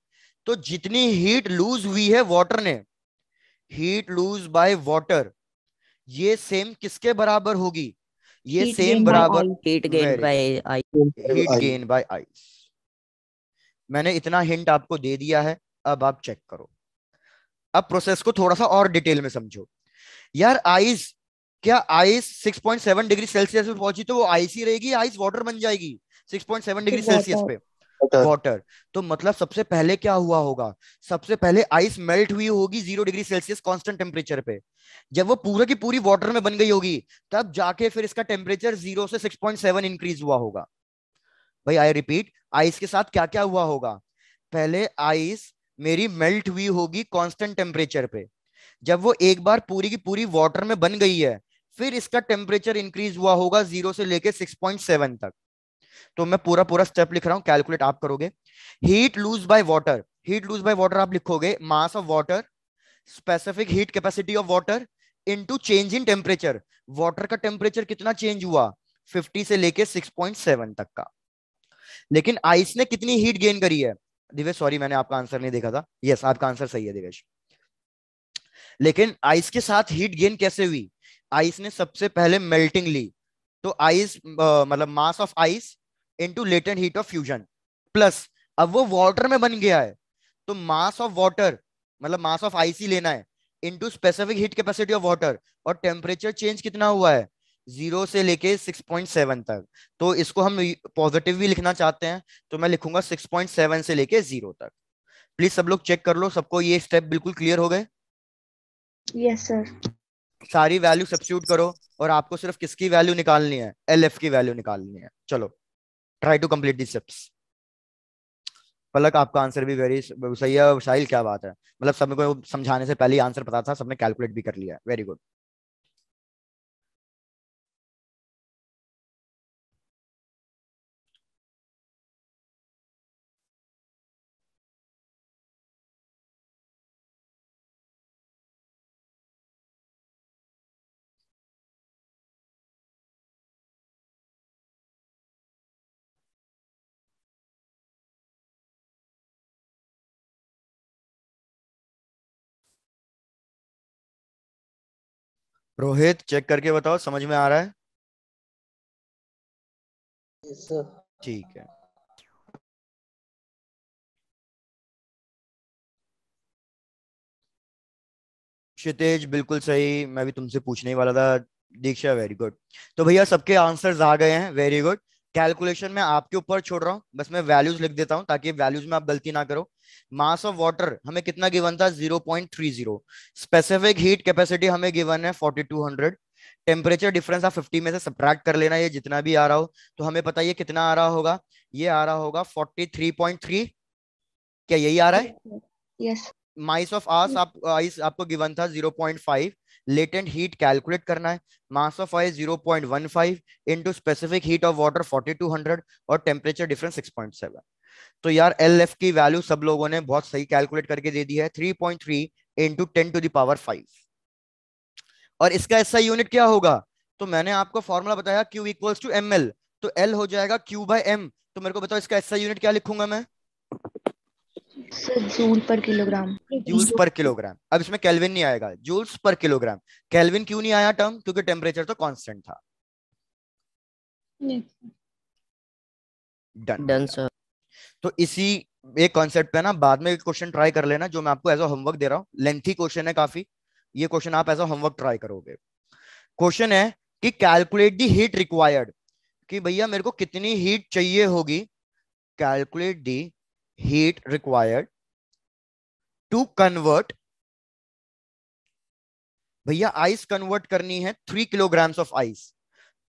तो जितनी हीट लूज हुई है वाटर ने हीट लूज बाय वाटर ये सेम किसके बराबर होगी ये heat सेम बराबर heat gain by heat gain by ice मैंने इतना हिंट आपको दे दिया है अब आप चेक करो अब प्रोसेस को थोड़ा सा और डिटेल में समझो यार आइस क्या आइस 6.7 डिग्री सेल्सियस पे पहुंची तो वो आइस ही रहेगी आइस वाटर बन जाएगी 6.7 डिग्री सेल्सियस पे वाटर तो मतलब सबसे पहले क्या हुआ होगा सबसे पहले आइस मेल्ट हुई होगी zero degree Celsius constant temperature पे जब वो पूरे की पूरी वाटर में बन गई होगी तब जाके फिर इसका टेम्परेचर जीरो से सिक्स पॉइंट सेवन इंक्रीज हुआ होगा भाई आई रिपीट आइस के साथ क्या क्या हुआ होगा पहले आइस मेरी मेल्ट हुई होगी कॉन्स्टेंट टेम्परेचर पे जब वो एक बार पूरी की पूरी वाटर में बन गई है फिर इसका टेम्परेचर इंक्रीज हुआ होगा जीरो से लेके सिक्स पॉइंट सेवन तक तो मैं पूरा पूरा स्टेप लिख रहा हूँ कैलकुलेट आप करोगे heat lose by water heat lose by water आप लिखोगे mass of water specific heat capacity of water into change in temperature water का टेम्परेचर कितना चेंज हुआ 50 से लेके 6.7 तक का लेकिन आइस ने कितनी हीट गेन करी है दिवेश सॉरी मैंने आपका आंसर नहीं देखा था यस आपका आंसर सही है दिवेश लेकिन आइस के साथ हीट गेन कैसे हुई आइस ने सबसे पहले मेल्टिंग ली तो आइस मतलब mass of ice into latent heat of fusion plus अब वो वाटर में बन गया है तो मास ऑफ वाटर मतलब मास ऑफ आईसी लेना है into specific heat capacity of water और टेम्परेचर चेंज कितना हुआ है जीरो से लेके 6.7 तक तो इसको हम पॉजिटिव भी लिखना चाहते हैं तो मैं लिखूंगा 6.7 से लेके जीरो तक प्लीज सब लोग चेक कर लो सबको ये स्टेप बिल्कुल क्लियर हो गए यस सर सारी वैल्यू सब्सिट्यूट करो और आपको सिर्फ किसकी वैल्यू निकालनी है एल की वैल्यू निकालनी है चलो try to complete the Palak आपका आंसर भी वेरी सही है साहिल क्या बात है मतलब सबको समझाने से पहले आंसर पता था सबने कैलकुलेट भी कर लिया वेरी गुड रोहित चेक करके बताओ समझ में आ रहा है ठीक है क्षितेज बिल्कुल सही मैं भी तुमसे पूछने ही वाला था दीक्षा वेरी गुड तो भैया सबके आंसर्स आ गए हैं वेरी गुड कैलकुलेशन में आपके ऊपर छोड़ रहा हूँ बस मैं वैल्यूज लिख देता हूँ ताकि वैल्यूज में आप गलती ना करो मास ऑफ वाटर हमें कितना गिवन था 0.30 स्पेसिफिक हीट कैपेसिटी हमें गिवन है 4200 टेम्परेचर डिफरेंस आप 50 में से सब्रैक्ट कर लेना ये जितना भी आ रहा हो तो हमें पता ये कितना आ रहा होगा ये आ रहा होगा 43.3 क्या यही आ रहा है yes yes. Mass of ice आप आइस आपको गिवन था 0.5 लेटेंट हीट कैलकुलेट करना है mass of ice 0.15 into specific heat of water 4200 और टेम्परेचर डिफरेंस 6.7 तो यार एल एफ की वैल्यू सब लोगों ने बहुत सही कैलकुलेट करके दे दी है three point three into ten to the power five और इसका ऐसा यूनिट क्या होगा तो मैंने आपको फॉर्मूला बताया Q equals to M L तो एल हो जाएगा क्यू बाई एम तो मेरे को बताओ इसका ऐसा यूनिट क्या लिखूंगा मैं पर किलोग्राम जूल्स पर किलोग्राम अब इसमें नहीं आएगा जूल्स पर किलोग्राम क्यों नहीं आया टर्म क्योंकि टेम्परेचर तो कांस्टेंट था डन डन सर तो इसी एक कॉन्सेप्ट पे ना बाद में क्वेश्चन ट्राई कर लेना जो मैं आपको एज अ होमवर्क दे रहा हूँ लेंथी क्वेश्चन है काफी ये क्वेश्चन आप एज अ होमवर्क ट्राई करोगे क्वेश्चन है कि कैलकुलेट दी हीट रिक्वायर्ड कि भैया मेरे को कितनी हीट चाहिए होगी calculate the heat required to convert भैया आइस कन्वर्ट करनी है three kilograms of ice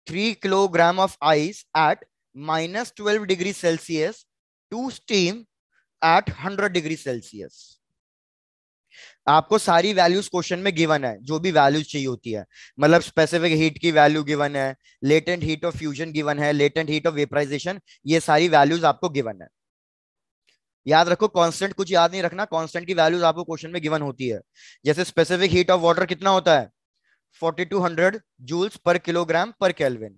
three kilogram of ice at minus twelve degree Celsius to steam at hundred degree Celsius आपको सारी वैल्यूज क्वेश्चन में गिवन है जो भी वैल्यूज चाहिए होती है मतलब स्पेसिफिक हीट की वैल्यू गिवन है latent heat of fusion given है लेटेंट हीट ऑफ वेपराइजेशन ये सारी वैल्यूज आपको गिवन है याद रखो कांस्टेंट कुछ याद नहीं रखना कांस्टेंट की वैल्यूज आपको क्वेश्चन में गिवन होती है जैसे स्पेसिफिक हीट ऑफ वाटर कितना होता है 4200 joules per kilogram per kelvin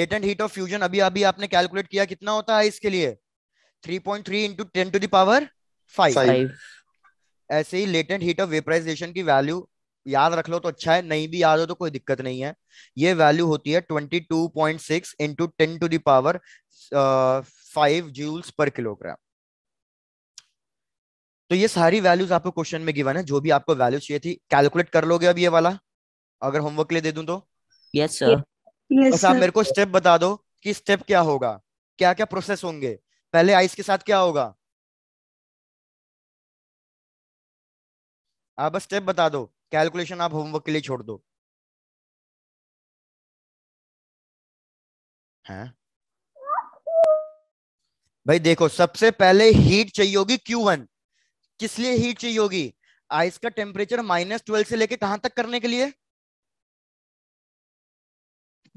latent heat of fusion अभी अभी आपने कैलकुलेट किया कितना होता है इसके लिए three point three into ten to the power five ऐसे ही लेटेंट हीट ऑफ वेपराइजेशन की वैल्यू याद रख लो तो अच्छा है नहीं भी याद हो तो कोई दिक्कत नहीं है ये वैल्यू होती है twenty two point six into ten to the power five joules per kilogram तो ये सारी वैल्यूज आपको क्वेश्चन में गिवन है जो भी आपको वैल्यूज चाहिए थी कैलकुलेट कर लोगे अब ये वाला अगर होमवर्क के लिए दे दूं तो यस सर आप मेरे को स्टेप बता दो कि स्टेप क्या होगा क्या क्या प्रोसेस होंगे पहले आइस के साथ क्या होगा आप बस स्टेप बता दो कैलकुलेशन आप होमवर्क के लिए छोड़ दो हैं? भाई देखो सबसे पहले हीट चाहिए होगी क्यू वन किस लिए हीट चाहिए होगी आइस का टेम्परेचर माइनस ट्वेल्व से लेके कहां तक करने के लिए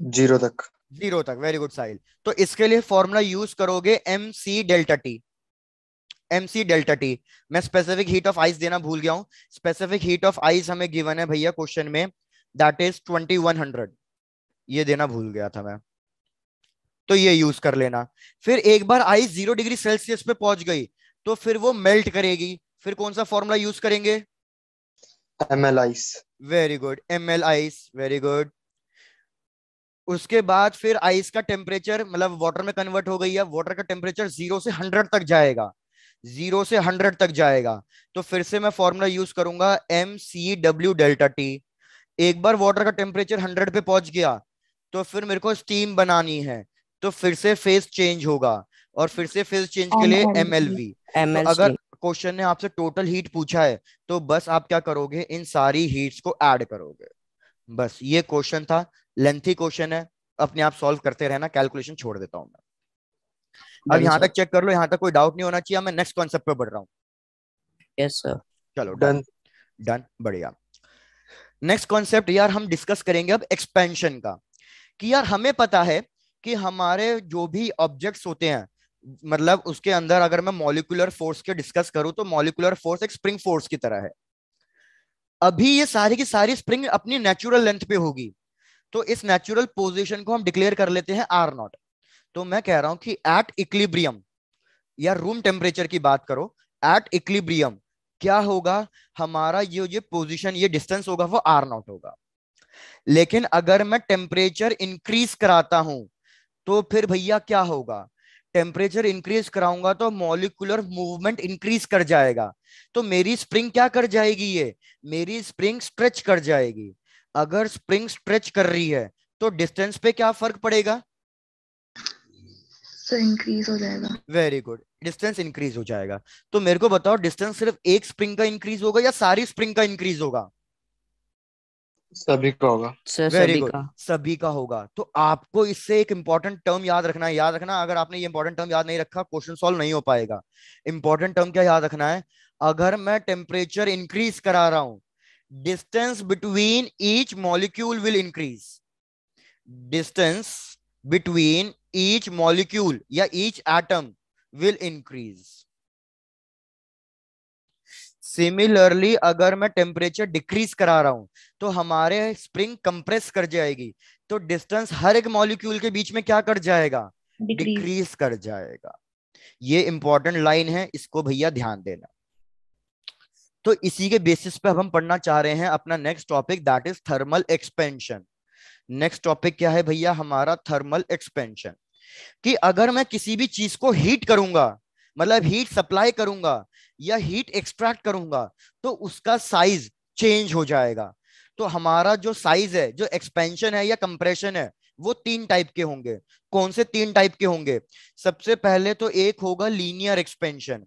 जीरो तक जीरो तक वेरी गुड साहिल तो इसके लिए फॉर्मूला यूज करोगे M C delta T M C delta T मैं स्पेसिफिक हीट ऑफ आइस देना भूल गया हूँ स्पेसिफिक हीट ऑफ आइस हमें गिवन है भैया क्वेश्चन में that is twenty one hundred ये देना भूल गया था मैं तो ये यूज कर लेना फिर एक बार आइस जीरो डिग्री सेल्सियस पे पहुंच गई तो फिर वो मेल्ट करेगी फिर कौन सा फॉर्मूला यूज करेंगे M L ice very good M L ice very good उसके बाद फिर आइस का टेम्परेचर मतलब वाटर में कन्वर्ट हो गई है वाटर का टेम्परेचर जीरो से हंड्रेड तक जाएगा जीरो से हंड्रेड तक जाएगा तो फिर से मैं फॉर्मूला यूज करूंगा M C W delta T एक बार वाटर का टेम्परेचर हंड्रेड पे पहुंच गया तो फिर मेरे को स्टीम बनानी है तो फिर से फेज चेंज होगा और फिर से फेज चेंज के लिए एम एल वी अगर क्वेश्चन ने आपसे टोटल हीट पूछा है तो बस आप क्या करोगे इन सारी हीट्स को एड करोगे बस ये क्वेश्चन था लेंथी क्वेश्चन है अपने आप सॉल्व करते रहना कैलकुलेशन छोड़ देता हूं मैं अब यहाँ तक चेक कर लो यहां तक कोई डाउट नहीं होना चाहिए मैं नेक्स्ट कॉन्सेप्ट पे बढ़ रहा हूं यस सर चलो डन डन बढ़िया नेक्स्ट कॉन्सेप्ट यार हम डिस्कस करेंगे अब एक्सपेंशन का कि यार हमें पता है कि हमारे जो भी ऑब्जेक्ट्स होते हैं मतलब उसके अंदर अगर मैं मॉलिकुलर फोर्स के डिस्कस करूं तो मॉलिकुलर फोर्स एक स्प्रिंग फोर्स की तरह है अभी ये सारी की सारी स्प्रिंग अपनी नेचुरल लेंथ पे होगी तो इस नेचुरल पोजिशन को हम डिक्लेयर कर लेते हैं आर नॉट तो मैं कह रहा हूं कि एट इक्लिब्रियम या रूम टेम्परेचर की बात करो एट इक्लिब्रियम क्या होगा हमारा ये ये पोजीशन ये डिस्टेंस होगा वो आर नॉट होगा लेकिन अगर मैं टेम्परेचर इंक्रीज कराता हूं तो फिर भैया क्या होगा टेम्परेचर इंक्रीज कराऊंगा तो मॉलिकुलर मूवमेंट इंक्रीज कर जाएगा तो मेरी स्प्रिंग क्या कर जाएगी ये मेरी स्प्रिंग स्ट्रेच कर जाएगी अगर स्प्रिंग स्ट्रेच कर रही है तो डिस्टेंस पे क्या फर्क पड़ेगा इंक्रीज हो जाएगा वेरी गुड डिस्टेंस इंक्रीज हो जाएगा तो मेरे को बताओ डिस्टेंस सिर्फ एक स्प्रिंग का इंक्रीज होगा या सारी स्प्रिंग का इंक्रीज होगा सभी का होगा वेरी गुड सभी का होगा तो आपको इससे एक इंपॉर्टेंट टर्म याद रखना है याद रखना अगर आपने ये इंपॉर्टेंट टर्म याद नहीं रखा क्वेश्चन सॉल्व नहीं हो पाएगा इंपॉर्टेंट टर्म क्या याद रखना है अगर मैं टेम्परेचर इंक्रीज करा रहा हूं distance between each molecule will increase distance between each molecule या each atom will increase similarly अगर मैं टेम्परेचर डिक्रीज करा रहा हूं तो हमारे स्प्रिंग कंप्रेस कर जाएगी तो डिस्टेंस हर एक मॉलिक्यूल के बीच में क्या कर जाएगा डिक्रीज कर जाएगा ये इंपॉर्टेंट लाइन है इसको भैया ध्यान देना तो इसी के बेसिस पे अब हम पढ़ना चाह रहे हैं अपना next topic that is thermal expansion next topic क्या है भैया हमारा थर्मल एक्सपेंशन कि अगर मैं किसी भी चीज को हीट करूंगा मतलब हीट सप्लाई करूंगा या हीट एक्सट्रैक्ट करूंगा तो उसका साइज चेंज हो जाएगा तो हमारा जो साइज है जो एक्सपेंशन है या कंप्रेशन है वो तीन टाइप के होंगे कौन से तीन टाइप के होंगे सबसे पहले तो एक होगा लीनियर एक्सपेंशन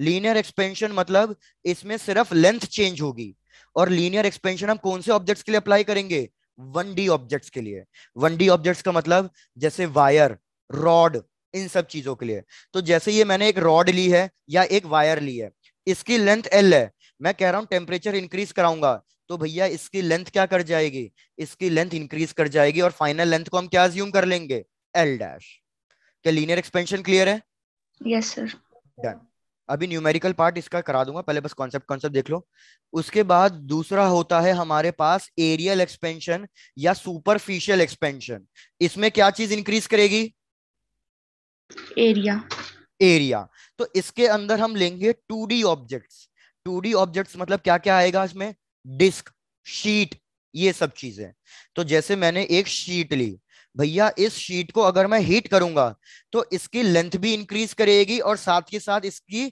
लीनियर एक्सपेंशन मतलब इसमें सिर्फ लेंथ चेंज होगी और लीनियर एक्सपेंशन हम कौन से ऑब्जेक्ट्स के लिए अप्लाई करेंगे वन डी ऑब्जेक्ट्स के लिए वन डी ऑब्जेक्ट्स का मतलब जैसे वायर रॉड इन सब चीजों के लिए तो जैसे ये मैंने एक रॉड ली है या एक वायर ली है इसकी लेंथ एल है मैं कह रहा हूं टेम्परेचर इंक्रीज कराऊंगा तो भैया इसकी लेंथ क्या कर जाएगी इसकी लेंथ इंक्रीज कर जाएगी और फाइनल लेंथ को हम क्या ज्यूम कर लेंगे एल डैश क्या लीनियर एक्सपेंशन क्लियर है यस सर डन अभी न्यूमेरिकल पार्ट इसका करा दूंगा पहले बस कॉन्सेप्ट कॉन्सेप्ट देख लो उसके बाद दूसरा होता है हमारे पास एरियल एक्सपेंशन या सुपरफिशियल एक्सपेंशन इसमें क्या चीज इंक्रीज करेगी एरिया एरिया तो इसके अंदर हम लेंगे two D objects two D objects मतलब क्या क्या आएगा इसमें डिस्क शीट ये सब चीजें तो जैसे मैंने एक शीट ली भैया इस शीट को अगर मैं हीट करूंगा तो इसकी लेंथ भी इंक्रीज करेगी और साथ के साथ इसकी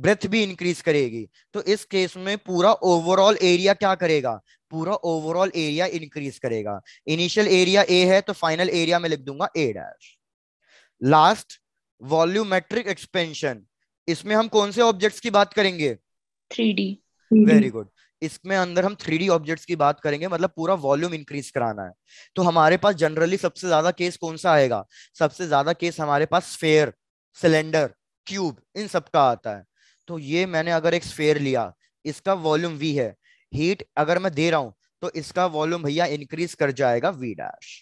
ब्रेथ भी इंक्रीज करेगी तो इस केस में पूरा ओवरऑल एरिया क्या करेगा पूरा ओवरऑल एरिया इंक्रीज करेगा इनिशियल एरिया ए है तो फाइनल एरिया में लिख दूंगा A dash last volumetric expansion इसमें हम कौन से ऑब्जेक्ट्स की बात करेंगे थ्री डी वेरी गुड इसमें अंदर हम थ्री डी ऑब्जेक्ट्स की बात करेंगे मतलब पूरा वॉल्यूम इंक्रीज कराना है तो हमारे पास जनरली सबसे ज्यादा केस कौन सा आएगा सबसे ज्यादा केस हमारे पास स्फेयर सिलेंडर क्यूब इन सब का आता है तो ये मैंने अगर एक स्फेयर लिया इसका वॉल्यूम वी है हीट अगर मैं दे रहा हूं तो इसका वॉल्यूम भैया इंक्रीज कर जाएगा वी डैश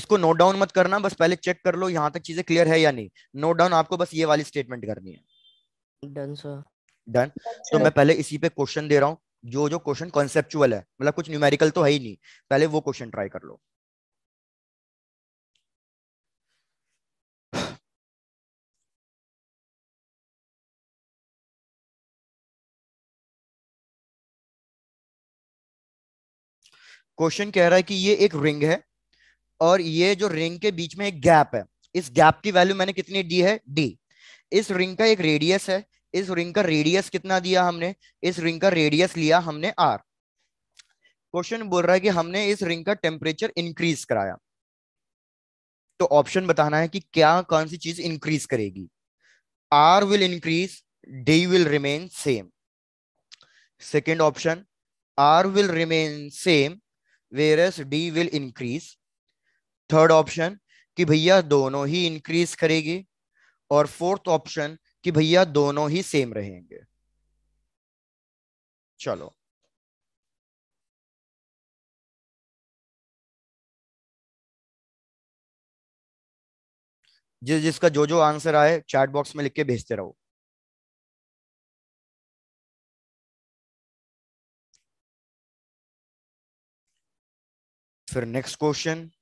इसको नोट डाउन मत करना बस पहले चेक कर लो यहां तक चीजें क्लियर है या नहीं नोट डाउन आपको बस ये वाली स्टेटमेंट करनी है डन सर डन तो मैं पहले इसी पे क्वेश्चन दे रहा हूं जो जो क्वेश्चन कॉन्सेप्चुअल है मतलब कुछ न्यूमेरिकल तो है ही नहीं पहले वो क्वेश्चन ट्राई कर लो क्वेश्चन कह रहा है कि ये एक रिंग है और ये जो रिंग के बीच में एक गैप है इस गैप की वैल्यू मैंने कितनी दी है डी इस रिंग का एक रेडियस है इस रिंग का रेडियस कितना दिया हमने इस रिंग का रेडियस लिया हमने आर क्वेश्चन बोल रहा है कि हमने इस रिंग का टेम्परेचर इंक्रीज कराया तो ऑप्शन बताना है कि क्या कौन सी चीज इंक्रीज करेगी R will increase D will remain same second option R will remain same whereas D will increase third option कि भैया दोनों ही इंक्रीज करेगी और फोर्थ ऑप्शन कि भैया दोनों ही सेम रहेंगे चलो जिस जिसका जो जो आंसर आए चैट बॉक्स में लिख के भेजते रहो for the next question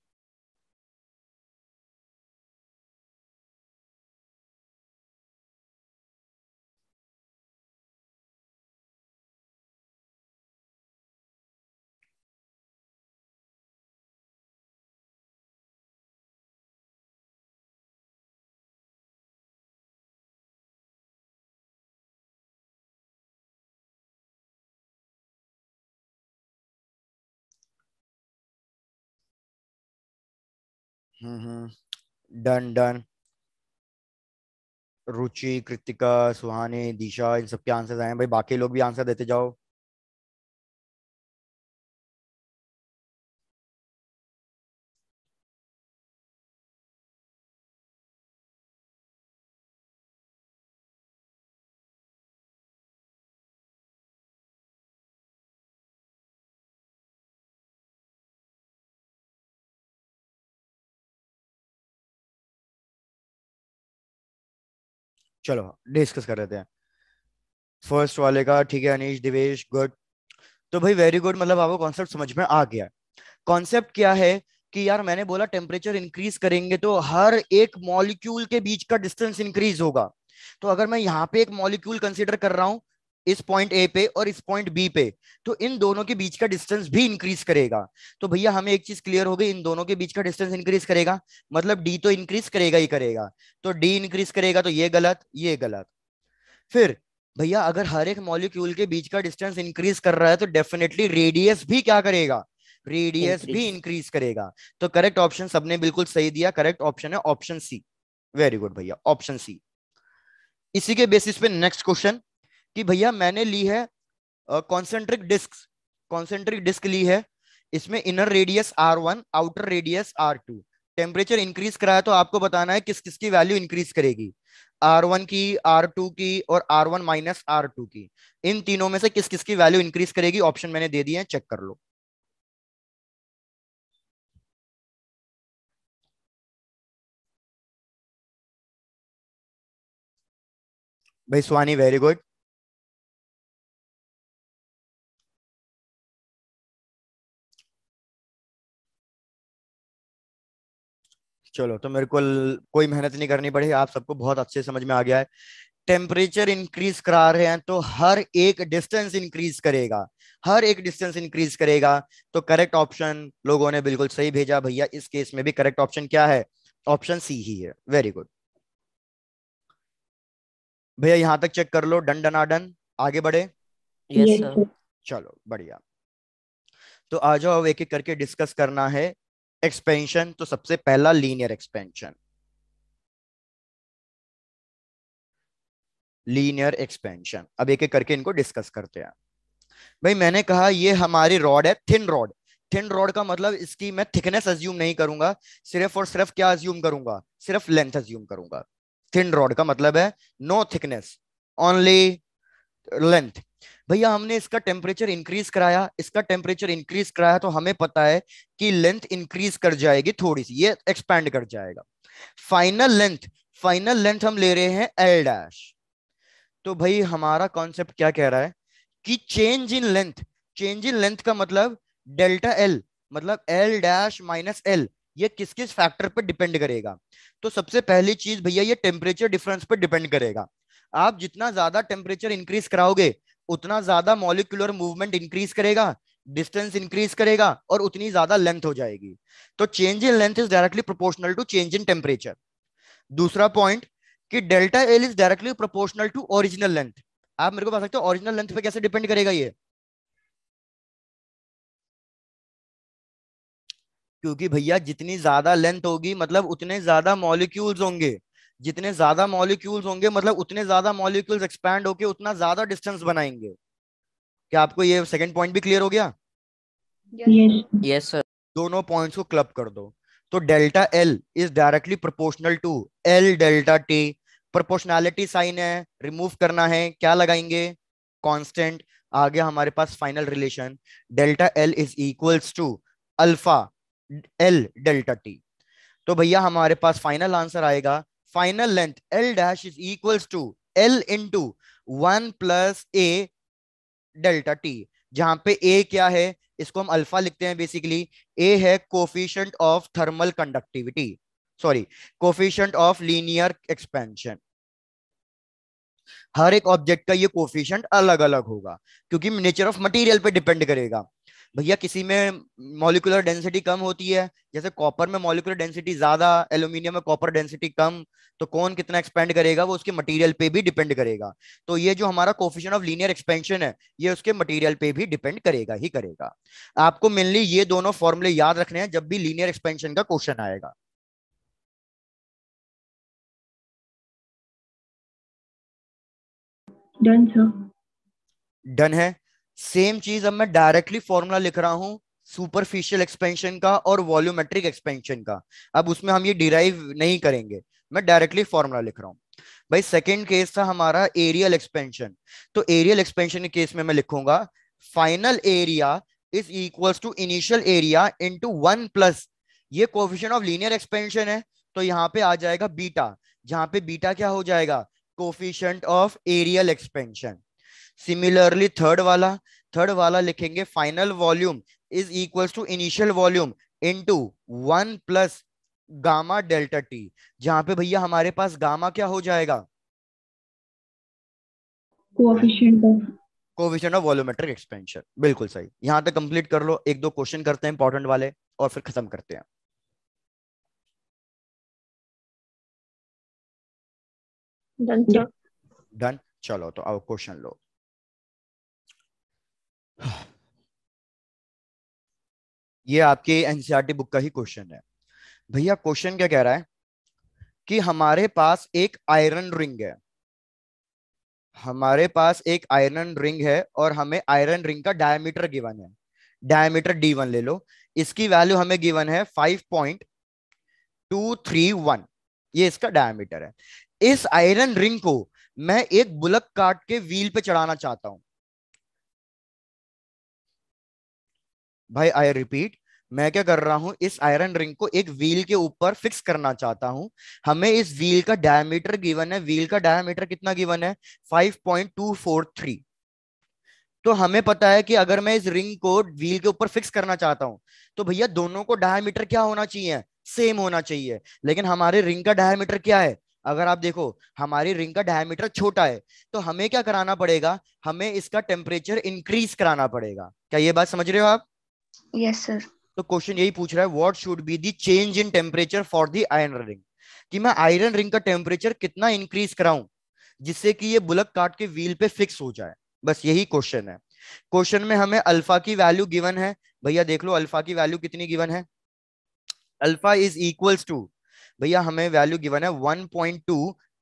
done done Ruchi Kritika Suhani Disha इन सबके आंसर आए हैं भाई बाकी लोग भी आंसर देते जाओ चलो डिस्कस कर लेते हैं फर्स्ट वाले का ठीक है अनिश दिवेश गुड तो भाई वेरी गुड मतलब आपको कॉन्सेप्ट समझ में आ गया कॉन्सेप्ट क्या है कि यार मैंने बोला टेम्परेचर इंक्रीज करेंगे तो हर एक मॉलिक्यूल के बीच का डिस्टेंस इंक्रीज होगा तो अगर मैं यहाँ पे एक मॉलिक्यूल कंसिडर कर रहा हूँ इस पॉइंट ए पे और इस पॉइंट बी पे तो इन दोनों के बीच का डिस्टेंस भी इंक्रीज करेगा तो भैया हमें एक चीज क्लियर हो गई इन दोनों के बीच का डिस्टेंस इंक्रीज करेगा मतलब डी तो इंक्रीज करेगा ही करेगा तो डी इंक्रीज करेगा तो ये गलत ये गलत फिर भैया अगर हर एक मॉलिक्यूल के बीच का डिस्टेंस इंक्रीज कर रहा है तो डेफिनेटली रेडियस भी क्या करेगा रेडियस भी इंक्रीज करेगा तो करेक्ट ऑप्शन सबने बिल्कुल सही दिया करेक्ट ऑप्शन है ऑप्शन सी वेरी गुड भैया ऑप्शन सी इसी के बेसिस पे नेक्स्ट क्वेश्चन कि भैया मैंने ली है कॉन्सेंट्रिक डिस्क कॉन्सेंट्रिक डिस्क ली है इसमें inner radius R one outer radius R two temperature increase कराया तो आपको बताना है किस किस की वैल्यू इंक्रीज करेगी आर वन की आर टू की और R one minus R two की इन तीनों में से किस किस की वैल्यू इंक्रीज करेगी ऑप्शन मैंने दे दिए हैं चेक कर लो भाई स्वानी वेरी गुड चलो तो मेरे को कोई मेहनत नहीं करनी पड़ी आप सबको बहुत अच्छे समझ में आ गया है टेम्परेचर इंक्रीज करा रहे हैं तो हर एक डिस्टेंस इंक्रीज करेगा हर एक डिस्टेंस इंक्रीज करेगा तो करेक्ट ऑप्शन लोगों ने बिल्कुल सही भेजा भैया इस केस में भी करेक्ट ऑप्शन क्या है ऑप्शन सी ही है वेरी गुड भैया यहां तक चेक कर लो डन डन आडन आगे बढ़े yes, sir. चलो बढ़िया तो आ जाओ एक एक करके डिस्कस करना है एक्सपेंशन तो सबसे पहला लीनियर एक्सपेंशन लीनियर एक्सपेंशन अब एक एक करके इनको डिस्कस करते हैं भाई मैंने कहा ये हमारी रॉड है थिन रॉड थिन रॉड का मतलब इसकी मैं थिकनेस अज्यूम नहीं करूंगा सिर्फ और सिर्फ क्या अज्यूम करूंगा सिर्फ लेंथ अज्यूम करूंगा थिन रॉड का मतलब है नो थिकनेस ओनली लेंथ भैया हमने इसका टेम्परेचर इंक्रीज कराया इसका टेम्परेचर इंक्रीज कराया तो हमें पता है कि लेंथ इंक्रीज कर जाएगी थोड़ी सी ये एक्सपैंड कर जाएगा फाइनल लेंथ फाइनल लेंथ हम ले रहे हैं एल डैश तो भाई हमारा कॉन्सेप्ट क्या कह रहा है कि change in length change in length का मतलब डेल्टा एल मतलब एल डैश माइनस एल ये किस किस फैक्टर पर डिपेंड करेगा तो सबसे पहली चीज भैया ये टेम्परेचर डिफरेंस पर डिपेंड करेगा आप जितना ज्यादा टेम्परेचर इंक्रीज कराओगे उतना ज्यादा मॉलिकुलर मूवमेंट इंक्रीज करेगा डिस्टेंस इंक्रीज करेगा और उतनी ज्यादा लेंथ हो जाएगी तो change in length is directly proportional to change in temperature दूसरा पॉइंट कि delta L is directly proportional to original length आप मेरे को बता सकते हो ओरिजिनल लेंथ पे कैसे डिपेंड करेगा ये क्योंकि भैया जितनी ज्यादा लेंथ होगी मतलब उतने ज्यादा मॉलिक्यूल्स होंगे जितने ज्यादा मॉलिक्यूल्स होंगे मतलब उतने ज्यादा मॉलिक्यूल्स एक्सपैंड होके उतना ज्यादा डिस्टेंस बनाएंगे क्या आपको ये सेकंड पॉइंट भी क्लियर हो गया यस yes. सर yes, दोनों पॉइंट्स को क्लब कर दो तो delta L is directly proportional to L delta T proportionality sign है रिमूव करना है क्या लगाएंगे कांस्टेंट आगे हमारे पास final relation delta L is equals to alpha L delta T तो भैया हमारे पास फाइनल आंसर आएगा final length L dash is equals to L into one plus a delta t जहां पे a क्या है इसको हम अल्फा लिखते हैं बेसिकली a है coefficient of thermal conductivity sorry coefficient of linear expansion हर एक ऑब्जेक्ट का ये कोफिशियंट अलग अलग होगा क्योंकि नेचर ऑफ मटेरियल पे डिपेंड करेगा भैया किसी में मॉलिकुलर डेंसिटी कम होती है जैसे कॉपर में मॉलिकुलर डेंसिटी ज्यादा एल्यूमिनियम में कॉपर डेंसिटी कम तो कौन कितना एक्सपेंड करेगा वो उसके मटेरियल पे भी डिपेंड करेगा तो ये जो हमारा कोफिशन ऑफ लीनियर एक्सपेंशन है ये उसके मटेरियल पे भी डिपेंड करेगा ही करेगा आपको मेनली ये दोनों फॉर्मुले याद रखने हैं जब भी लीनियर एक्सपेंशन का क्वेश्चन आएगा डन सर डन है सेम चीज अब मैं डायरेक्टली फॉर्मूला लिख रहा हूं सुपरफिशियल एक्सपेंशन का और वॉल्यूमेट्रिक एक्सपेंशन का अब उसमें हम ये डिराइव नहीं करेंगे मैं डायरेक्टली फॉर्मूला लिख रहा हूँ भाई सेकेंड केस था हमारा एरियल एक्सपेंशन तो एरियल एक्सपेंशन के केस में मैं लिखूंगा final area is equals to initial area into one plus ये कोफिशियन ऑफ लीनियर एक्सपेंशन है तो यहाँ पे आ जाएगा बीटा जहाँ पे बीटा क्या हो जाएगा coefficient of areal expansion similarly third वाला थर्ड वाला लिखेंगे final volume is equal to initial volume into one plus gamma delta T जहां पे भैया हमारे पास गामा क्या हो जाएगा कोविशन ऑफ वॉल्यूमेट्रिक एक्सपेंशन बिल्कुल सही यहाँ तक कंप्लीट कर लो एक दो क्वेश्चन करते हैं इंपॉर्टेंट वाले और फिर खत्म करते हैं डन डन चलो तो अब क्वेश्चन लो ये आपके एनसीआरटी बुक e का ही क्वेश्चन है भैया क्वेश्चन क्या कह रहा है कि हमारे पास एक आयरन रिंग है हमारे पास एक आयरन रिंग है और हमें आयरन रिंग का डायमीटर गिवन है डायमीटर डी वन ले लो इसकी वैल्यू हमें गिवन है five point two three one ये इसका डायमीटर है इस आयरन रिंग को मैं एक बुलक काट के व्हील पे चढ़ाना चाहता हूं भाई आई रिपीट मैं क्या कर रहा हूँ इस आयरन रिंग को एक व्हील के ऊपर फिक्स करना चाहता हूँ हमें इस व्हील का डायमीटर गिवन है व्हील का डायमीटर कितना गिवन है 5.243 तो हमें पता है कि अगर मैं इस रिंग को व्हील के ऊपर फिक्स करना चाहता हूँ तो भैया दोनों को डायमीटर क्या होना चाहिए सेम होना चाहिए लेकिन हमारे रिंग का डायमीटर क्या है अगर आप देखो हमारी रिंग का डायमीटर छोटा है तो हमें क्या कराना पड़ेगा हमें इसका टेम्परेचर इंक्रीज कराना पड़ेगा क्या ये बात समझ रहे हो आप यस सर तो क्वेश्चन यही पूछ रहा है what should be the change in temperature for the iron ring कि मैं आयरन रिंग का टेम्परेचर कितना इंक्रीज कराऊं जिससे कि ये बुलक काट के व्हील पे फिक्स हो जाए बस यही क्वेश्चन है क्वेश्चन में हमें अल्फा की वैल्यू गिवन है भैया देख लो अल्फा की वैल्यू कितनी गिवन है अल्फा इज इक्वल्स टू भैया हमें वैल्यू गिवन है 1.2 point two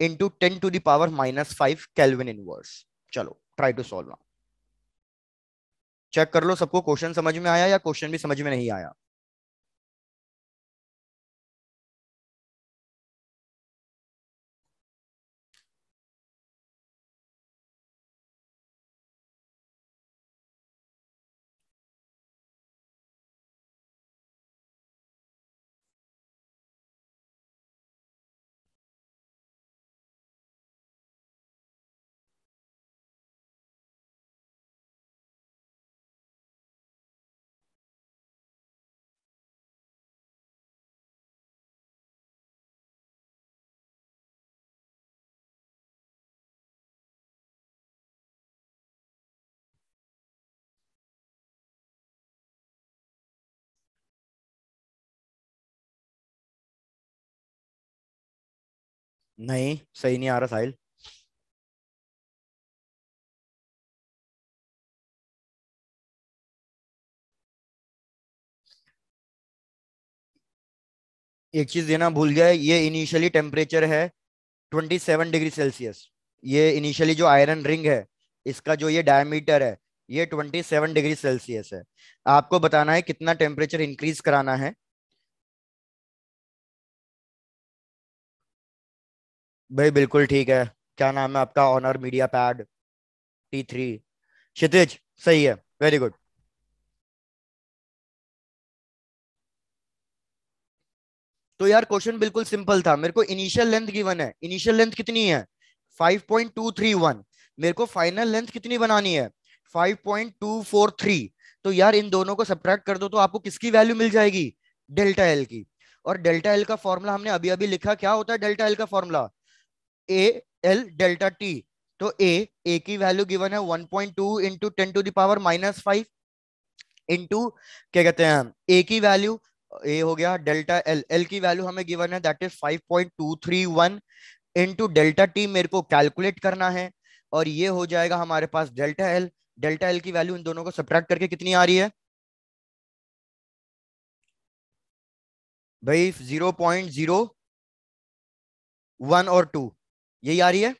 into ten to the power minus five kelvin inverse चलो try to solve now check कर लो सबको क्वेश्चन समझ में आया या क्वेश्चन भी समझ में नहीं आया नहीं सही नहीं आ रहा साहिल एक चीज देना भूल गया ये इनिशियली टेम्परेचर है 27 डिग्री सेल्सियस ये इनिशियली जो आयरन रिंग है इसका जो ये डायमीटर है ये 27 डिग्री सेल्सियस है आपको बताना है कितना टेम्परेचर इंक्रीज कराना है भाई बिल्कुल ठीक है क्या नाम है आपका Honor media pad T three Kshitij सही है वेरी गुड तो यार क्वेश्चन बिल्कुल सिंपल था मेरे को इनिशियल लेंथ गिवन है इनिशियल लेंथ कितनी है 5.231 मेरे को फाइनल लेंथ कितनी बनानी है 5.243 तो यार इन दोनों को सब्ट्रैक्ट कर दो तो आपको किसकी वैल्यू मिल जाएगी डेल्टा एल की और डेल्टा एल का फॉर्मूला हमने अभी अभी लिखा क्या होता है डेल्टा एल का formula A L delta T तो ए ए की वैल्यू गिवन है 1.2 point two into ten to the power minus five into क्या कहते हैं ए की वैल्यू ए हो गया डेल्टा एल एल की वैल्यू हमें गिवन है that is 5.231 point two three one into delta T मेरे को कैलकुलेट करना है और ये हो जाएगा हमारे पास डेल्टा एल डेल्टा एल की वैल्यू इन दोनों को सब्ट्रैक्ट करके कितनी आ रही है भाई जीरो पॉइंट जीरो वन और टू यही आ रही है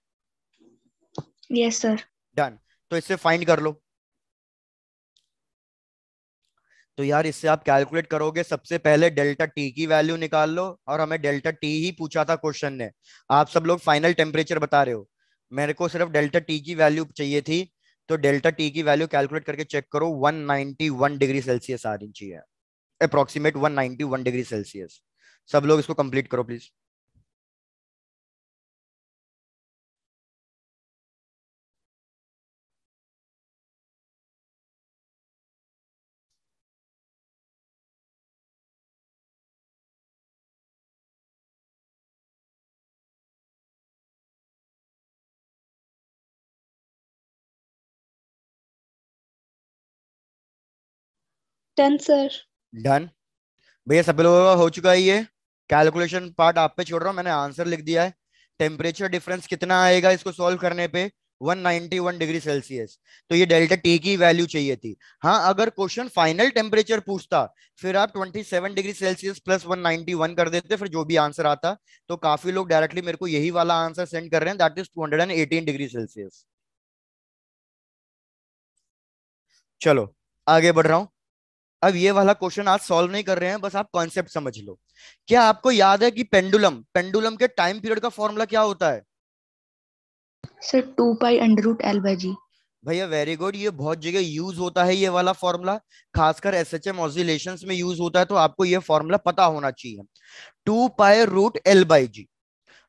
यस सर डन तो इससे फाइंड कर लो तो यार इससे आप कैलकुलेट करोगे सबसे पहले डेल्टा टी की वैल्यू निकाल लो और हमें डेल्टा टी ही पूछा था क्वेश्चन ने आप सब लोग फाइनल टेम्परेचर बता रहे हो मेरे को सिर्फ डेल्टा टी की वैल्यू चाहिए थी तो डेल्टा टी की वैल्यू कैलकुलेट करके चेक करो 191 डिग्री सेल्सियस आ रही चाहिए अप्रोक्सीमेट वन डिग्री सेल्सियस सब लोग इसको कंप्लीट करो प्लीज़ डन सर डन भैया सब लोगों का हो चुका है ये कैलकुलेशन पार्ट आप पे छोड़ रहा हूँ मैंने आंसर लिख दिया है टेम्परेचर डिफरेंस कितना आएगा इसको सॉल्व करने पे 191 डिग्री सेल्सियस तो ये डेल्टा टी की वैल्यू चाहिए थी हाँ अगर क्वेश्चन फाइनल टेम्परेचर पूछता फिर आप 27 डिग्री सेल्सियस प्लस 191 कर देते फिर जो भी आंसर आता तो काफी लोग डायरेक्टली मेरे को यही वाला आंसर सेंड कर रहे हैं दैट इज 218 डिग्री सेल्सियस चलो आगे बढ़ रहा हूँ अब ये वाला क्वेश्चन आज सॉल्व नहीं कर रहे हैं बस आप कॉन्सेप्ट समझ लो क्या आपको याद है कि पेंडुलम पेंडुलम के टाइम पीरियड का फॉर्मूला क्या होता है sir two pi under root L by G भैया वेरी गुड ये बहुत जगह यूज होता है ये वाला फॉर्मूला खासकर एस एच एम ऑसिलेशन में यूज होता है तो आपको ये फॉर्मूला पता होना चाहिए two pi root L by G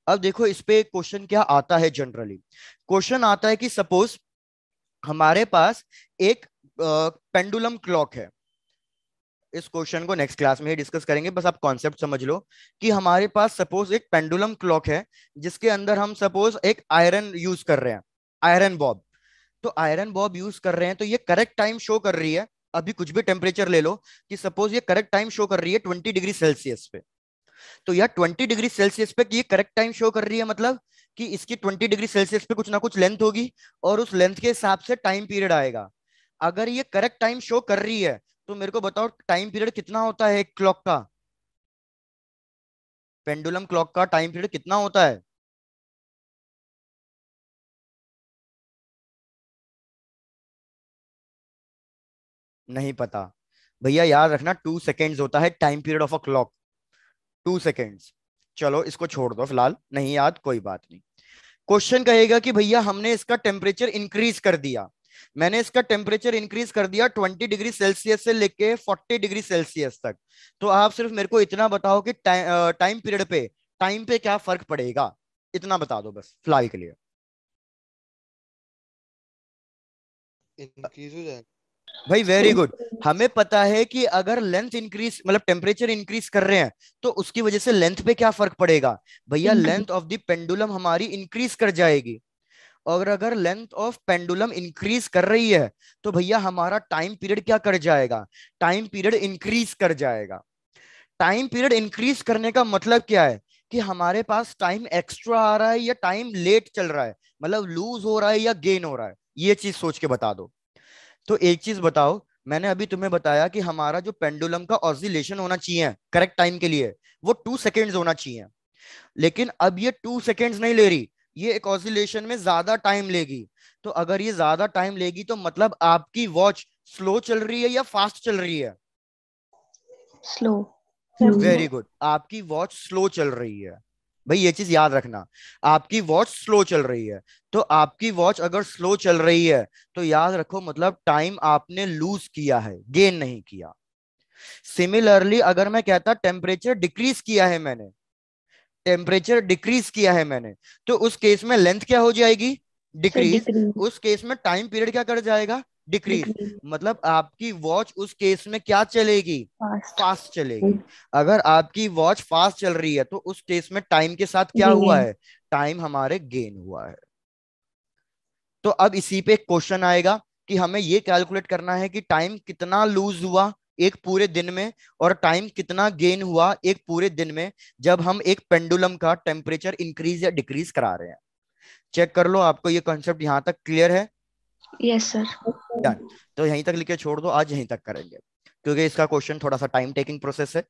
अब देखो इस पे क्वेश्चन क्या आता है जनरली क्वेश्चन आता है कि सपोज हमारे पास एक पेंडुलम क्लॉक है इस क्वेश्चन को नेक्स्ट क्लास में ही डिस्कस करेंगे बस आप कॉन्सेप्ट समझ लो कि हमारे पास सपोज एक पेंडुलम क्लॉक है जिसके अंदर हम सपोज एक आयरन यूज कर रहे हैं आयरन बॉब तो आयरन बॉब यूज कर रहे हैं तो ये करेक्ट टाइम शो कर रही है अभी कुछ भी टेम्परेचर ले लो कि सपोज ये करेक्ट टाइम शो कर रही है ट्वेंटी डिग्री सेल्सियस पे तो यह ट्वेंटी डिग्री सेल्सियस पे ये करेक्ट टाइम शो कर रही है मतलब कि इसकी ट्वेंटी डिग्री सेल्सियस पे कुछ ना कुछ लेंथ होगी और उस लेंथ के हिसाब से टाइम पीरियड आएगा अगर ये करेक्ट टाइम शो कर रही है तो मेरे को बताओ टाइम पीरियड कितना होता है एक क्लॉक का पेंडुलम क्लॉक का टाइम पीरियड कितना होता है नहीं पता भैया याद रखना टू सेकेंड्स होता है time period of a clock two seconds चलो इसको छोड़ दो फिलहाल नहीं याद कोई बात नहीं क्वेश्चन कहेगा कि भैया हमने इसका टेम्परेचर इंक्रीज कर दिया मैंने इसका टेम्परेचर इंक्रीज कर दिया 20 डिग्री सेल्सियस से लेके 40 डिग्री सेल्सियस तक तो आप सिर्फ मेरे को इतना बताओ कि टाइम पीरियड पे टाइम पे क्या फर्क पड़ेगा इतना बता दो बस फिलहाल के लिए भाई वेरी गुड हमें पता है कि अगर लेंथ इंक्रीज मतलब टेम्परेचर इंक्रीज कर रहे हैं तो उसकी वजह से लेंथ पे क्या फर्क पड़ेगा भैया लेंथ ऑफ द पेंडुलम हमारी इंक्रीज कर जाएगी और अगर लेंथ ऑफ पेंडुलम इंक्रीज कर रही है तो भैया हमारा टाइम पीरियड क्या कर जाएगा टाइम पीरियड इंक्रीज कर जाएगा टाइम पीरियड इंक्रीज करने का मतलब क्या है कि हमारे पास टाइम एक्स्ट्रा आ रहा है या टाइम लेट चल रहा है मतलब लूज हो रहा है या गेन हो रहा है ये चीज सोच के बता दो तो एक चीज बताओ मैंने अभी तुम्हें बताया कि हमारा जो पेंडुलम का ऑजिलेशन होना चाहिए करेक्ट टाइम के लिए वो टू सेकेंड्स होना चाहिए लेकिन अब ये टू सेकेंड्स नहीं ले रही ये एक ऑसिलेशन में ज्यादा टाइम लेगी तो अगर ये ज्यादा टाइम लेगी तो मतलब आपकी वॉच स्लो चल रही है या फास्ट चल रही है स्लो वेरी गुड आपकी वॉच स्लो चल रही है भाई ये चीज याद रखना आपकी वॉच स्लो चल रही है तो आपकी वॉच अगर स्लो चल रही है तो याद रखो मतलब टाइम आपने लूज किया है गेन नहीं किया सिमिलरली अगर मैं कहता टेम्परेचर डिक्रीज किया है मैंने टेम्परेचर डिक्रीज किया है मैंने तो उस केस में लेंथ क्या हो जाएगी डिक्रीज उस केस में टाइम पीरियड क्या कर जाएगा डिक्रीज मतलब आपकी वॉच उस केस में क्या चलेगी फास्ट चलेगी हम्म। अगर आपकी वॉच फास्ट चल रही है तो उस केस में टाइम के साथ क्या हुआ है टाइम हमारे गेन हुआ है तो अब इसी पे क्वेश्चन आएगा कि हमें ये कैलकुलेट करना है कि टाइम कितना लूज हुआ एक पूरे दिन में और टाइम कितना गेन हुआ एक पूरे दिन में जब हम एक पेंडुलम का टेम्परेचर इंक्रीज या डिक्रीज करा रहे हैं चेक कर लो आपको ये कॉन्सेप्ट यहाँ तक क्लियर है यस सर डन तो यहीं तक लिख के छोड़ दो आज यहीं तक करेंगे क्योंकि इसका क्वेश्चन थोड़ा सा टाइम टेकिंग प्रोसेस है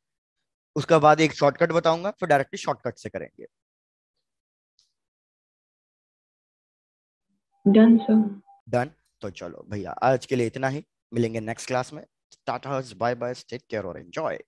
उसके बाद एक शॉर्टकट बताऊंगा फिर डायरेक्टली शॉर्टकट से करेंगे डन सर डन तो चलो भैया आज के लिए इतना ही मिलेंगे नेक्स्ट क्लास में Tata's bye bye. Take care or enjoy.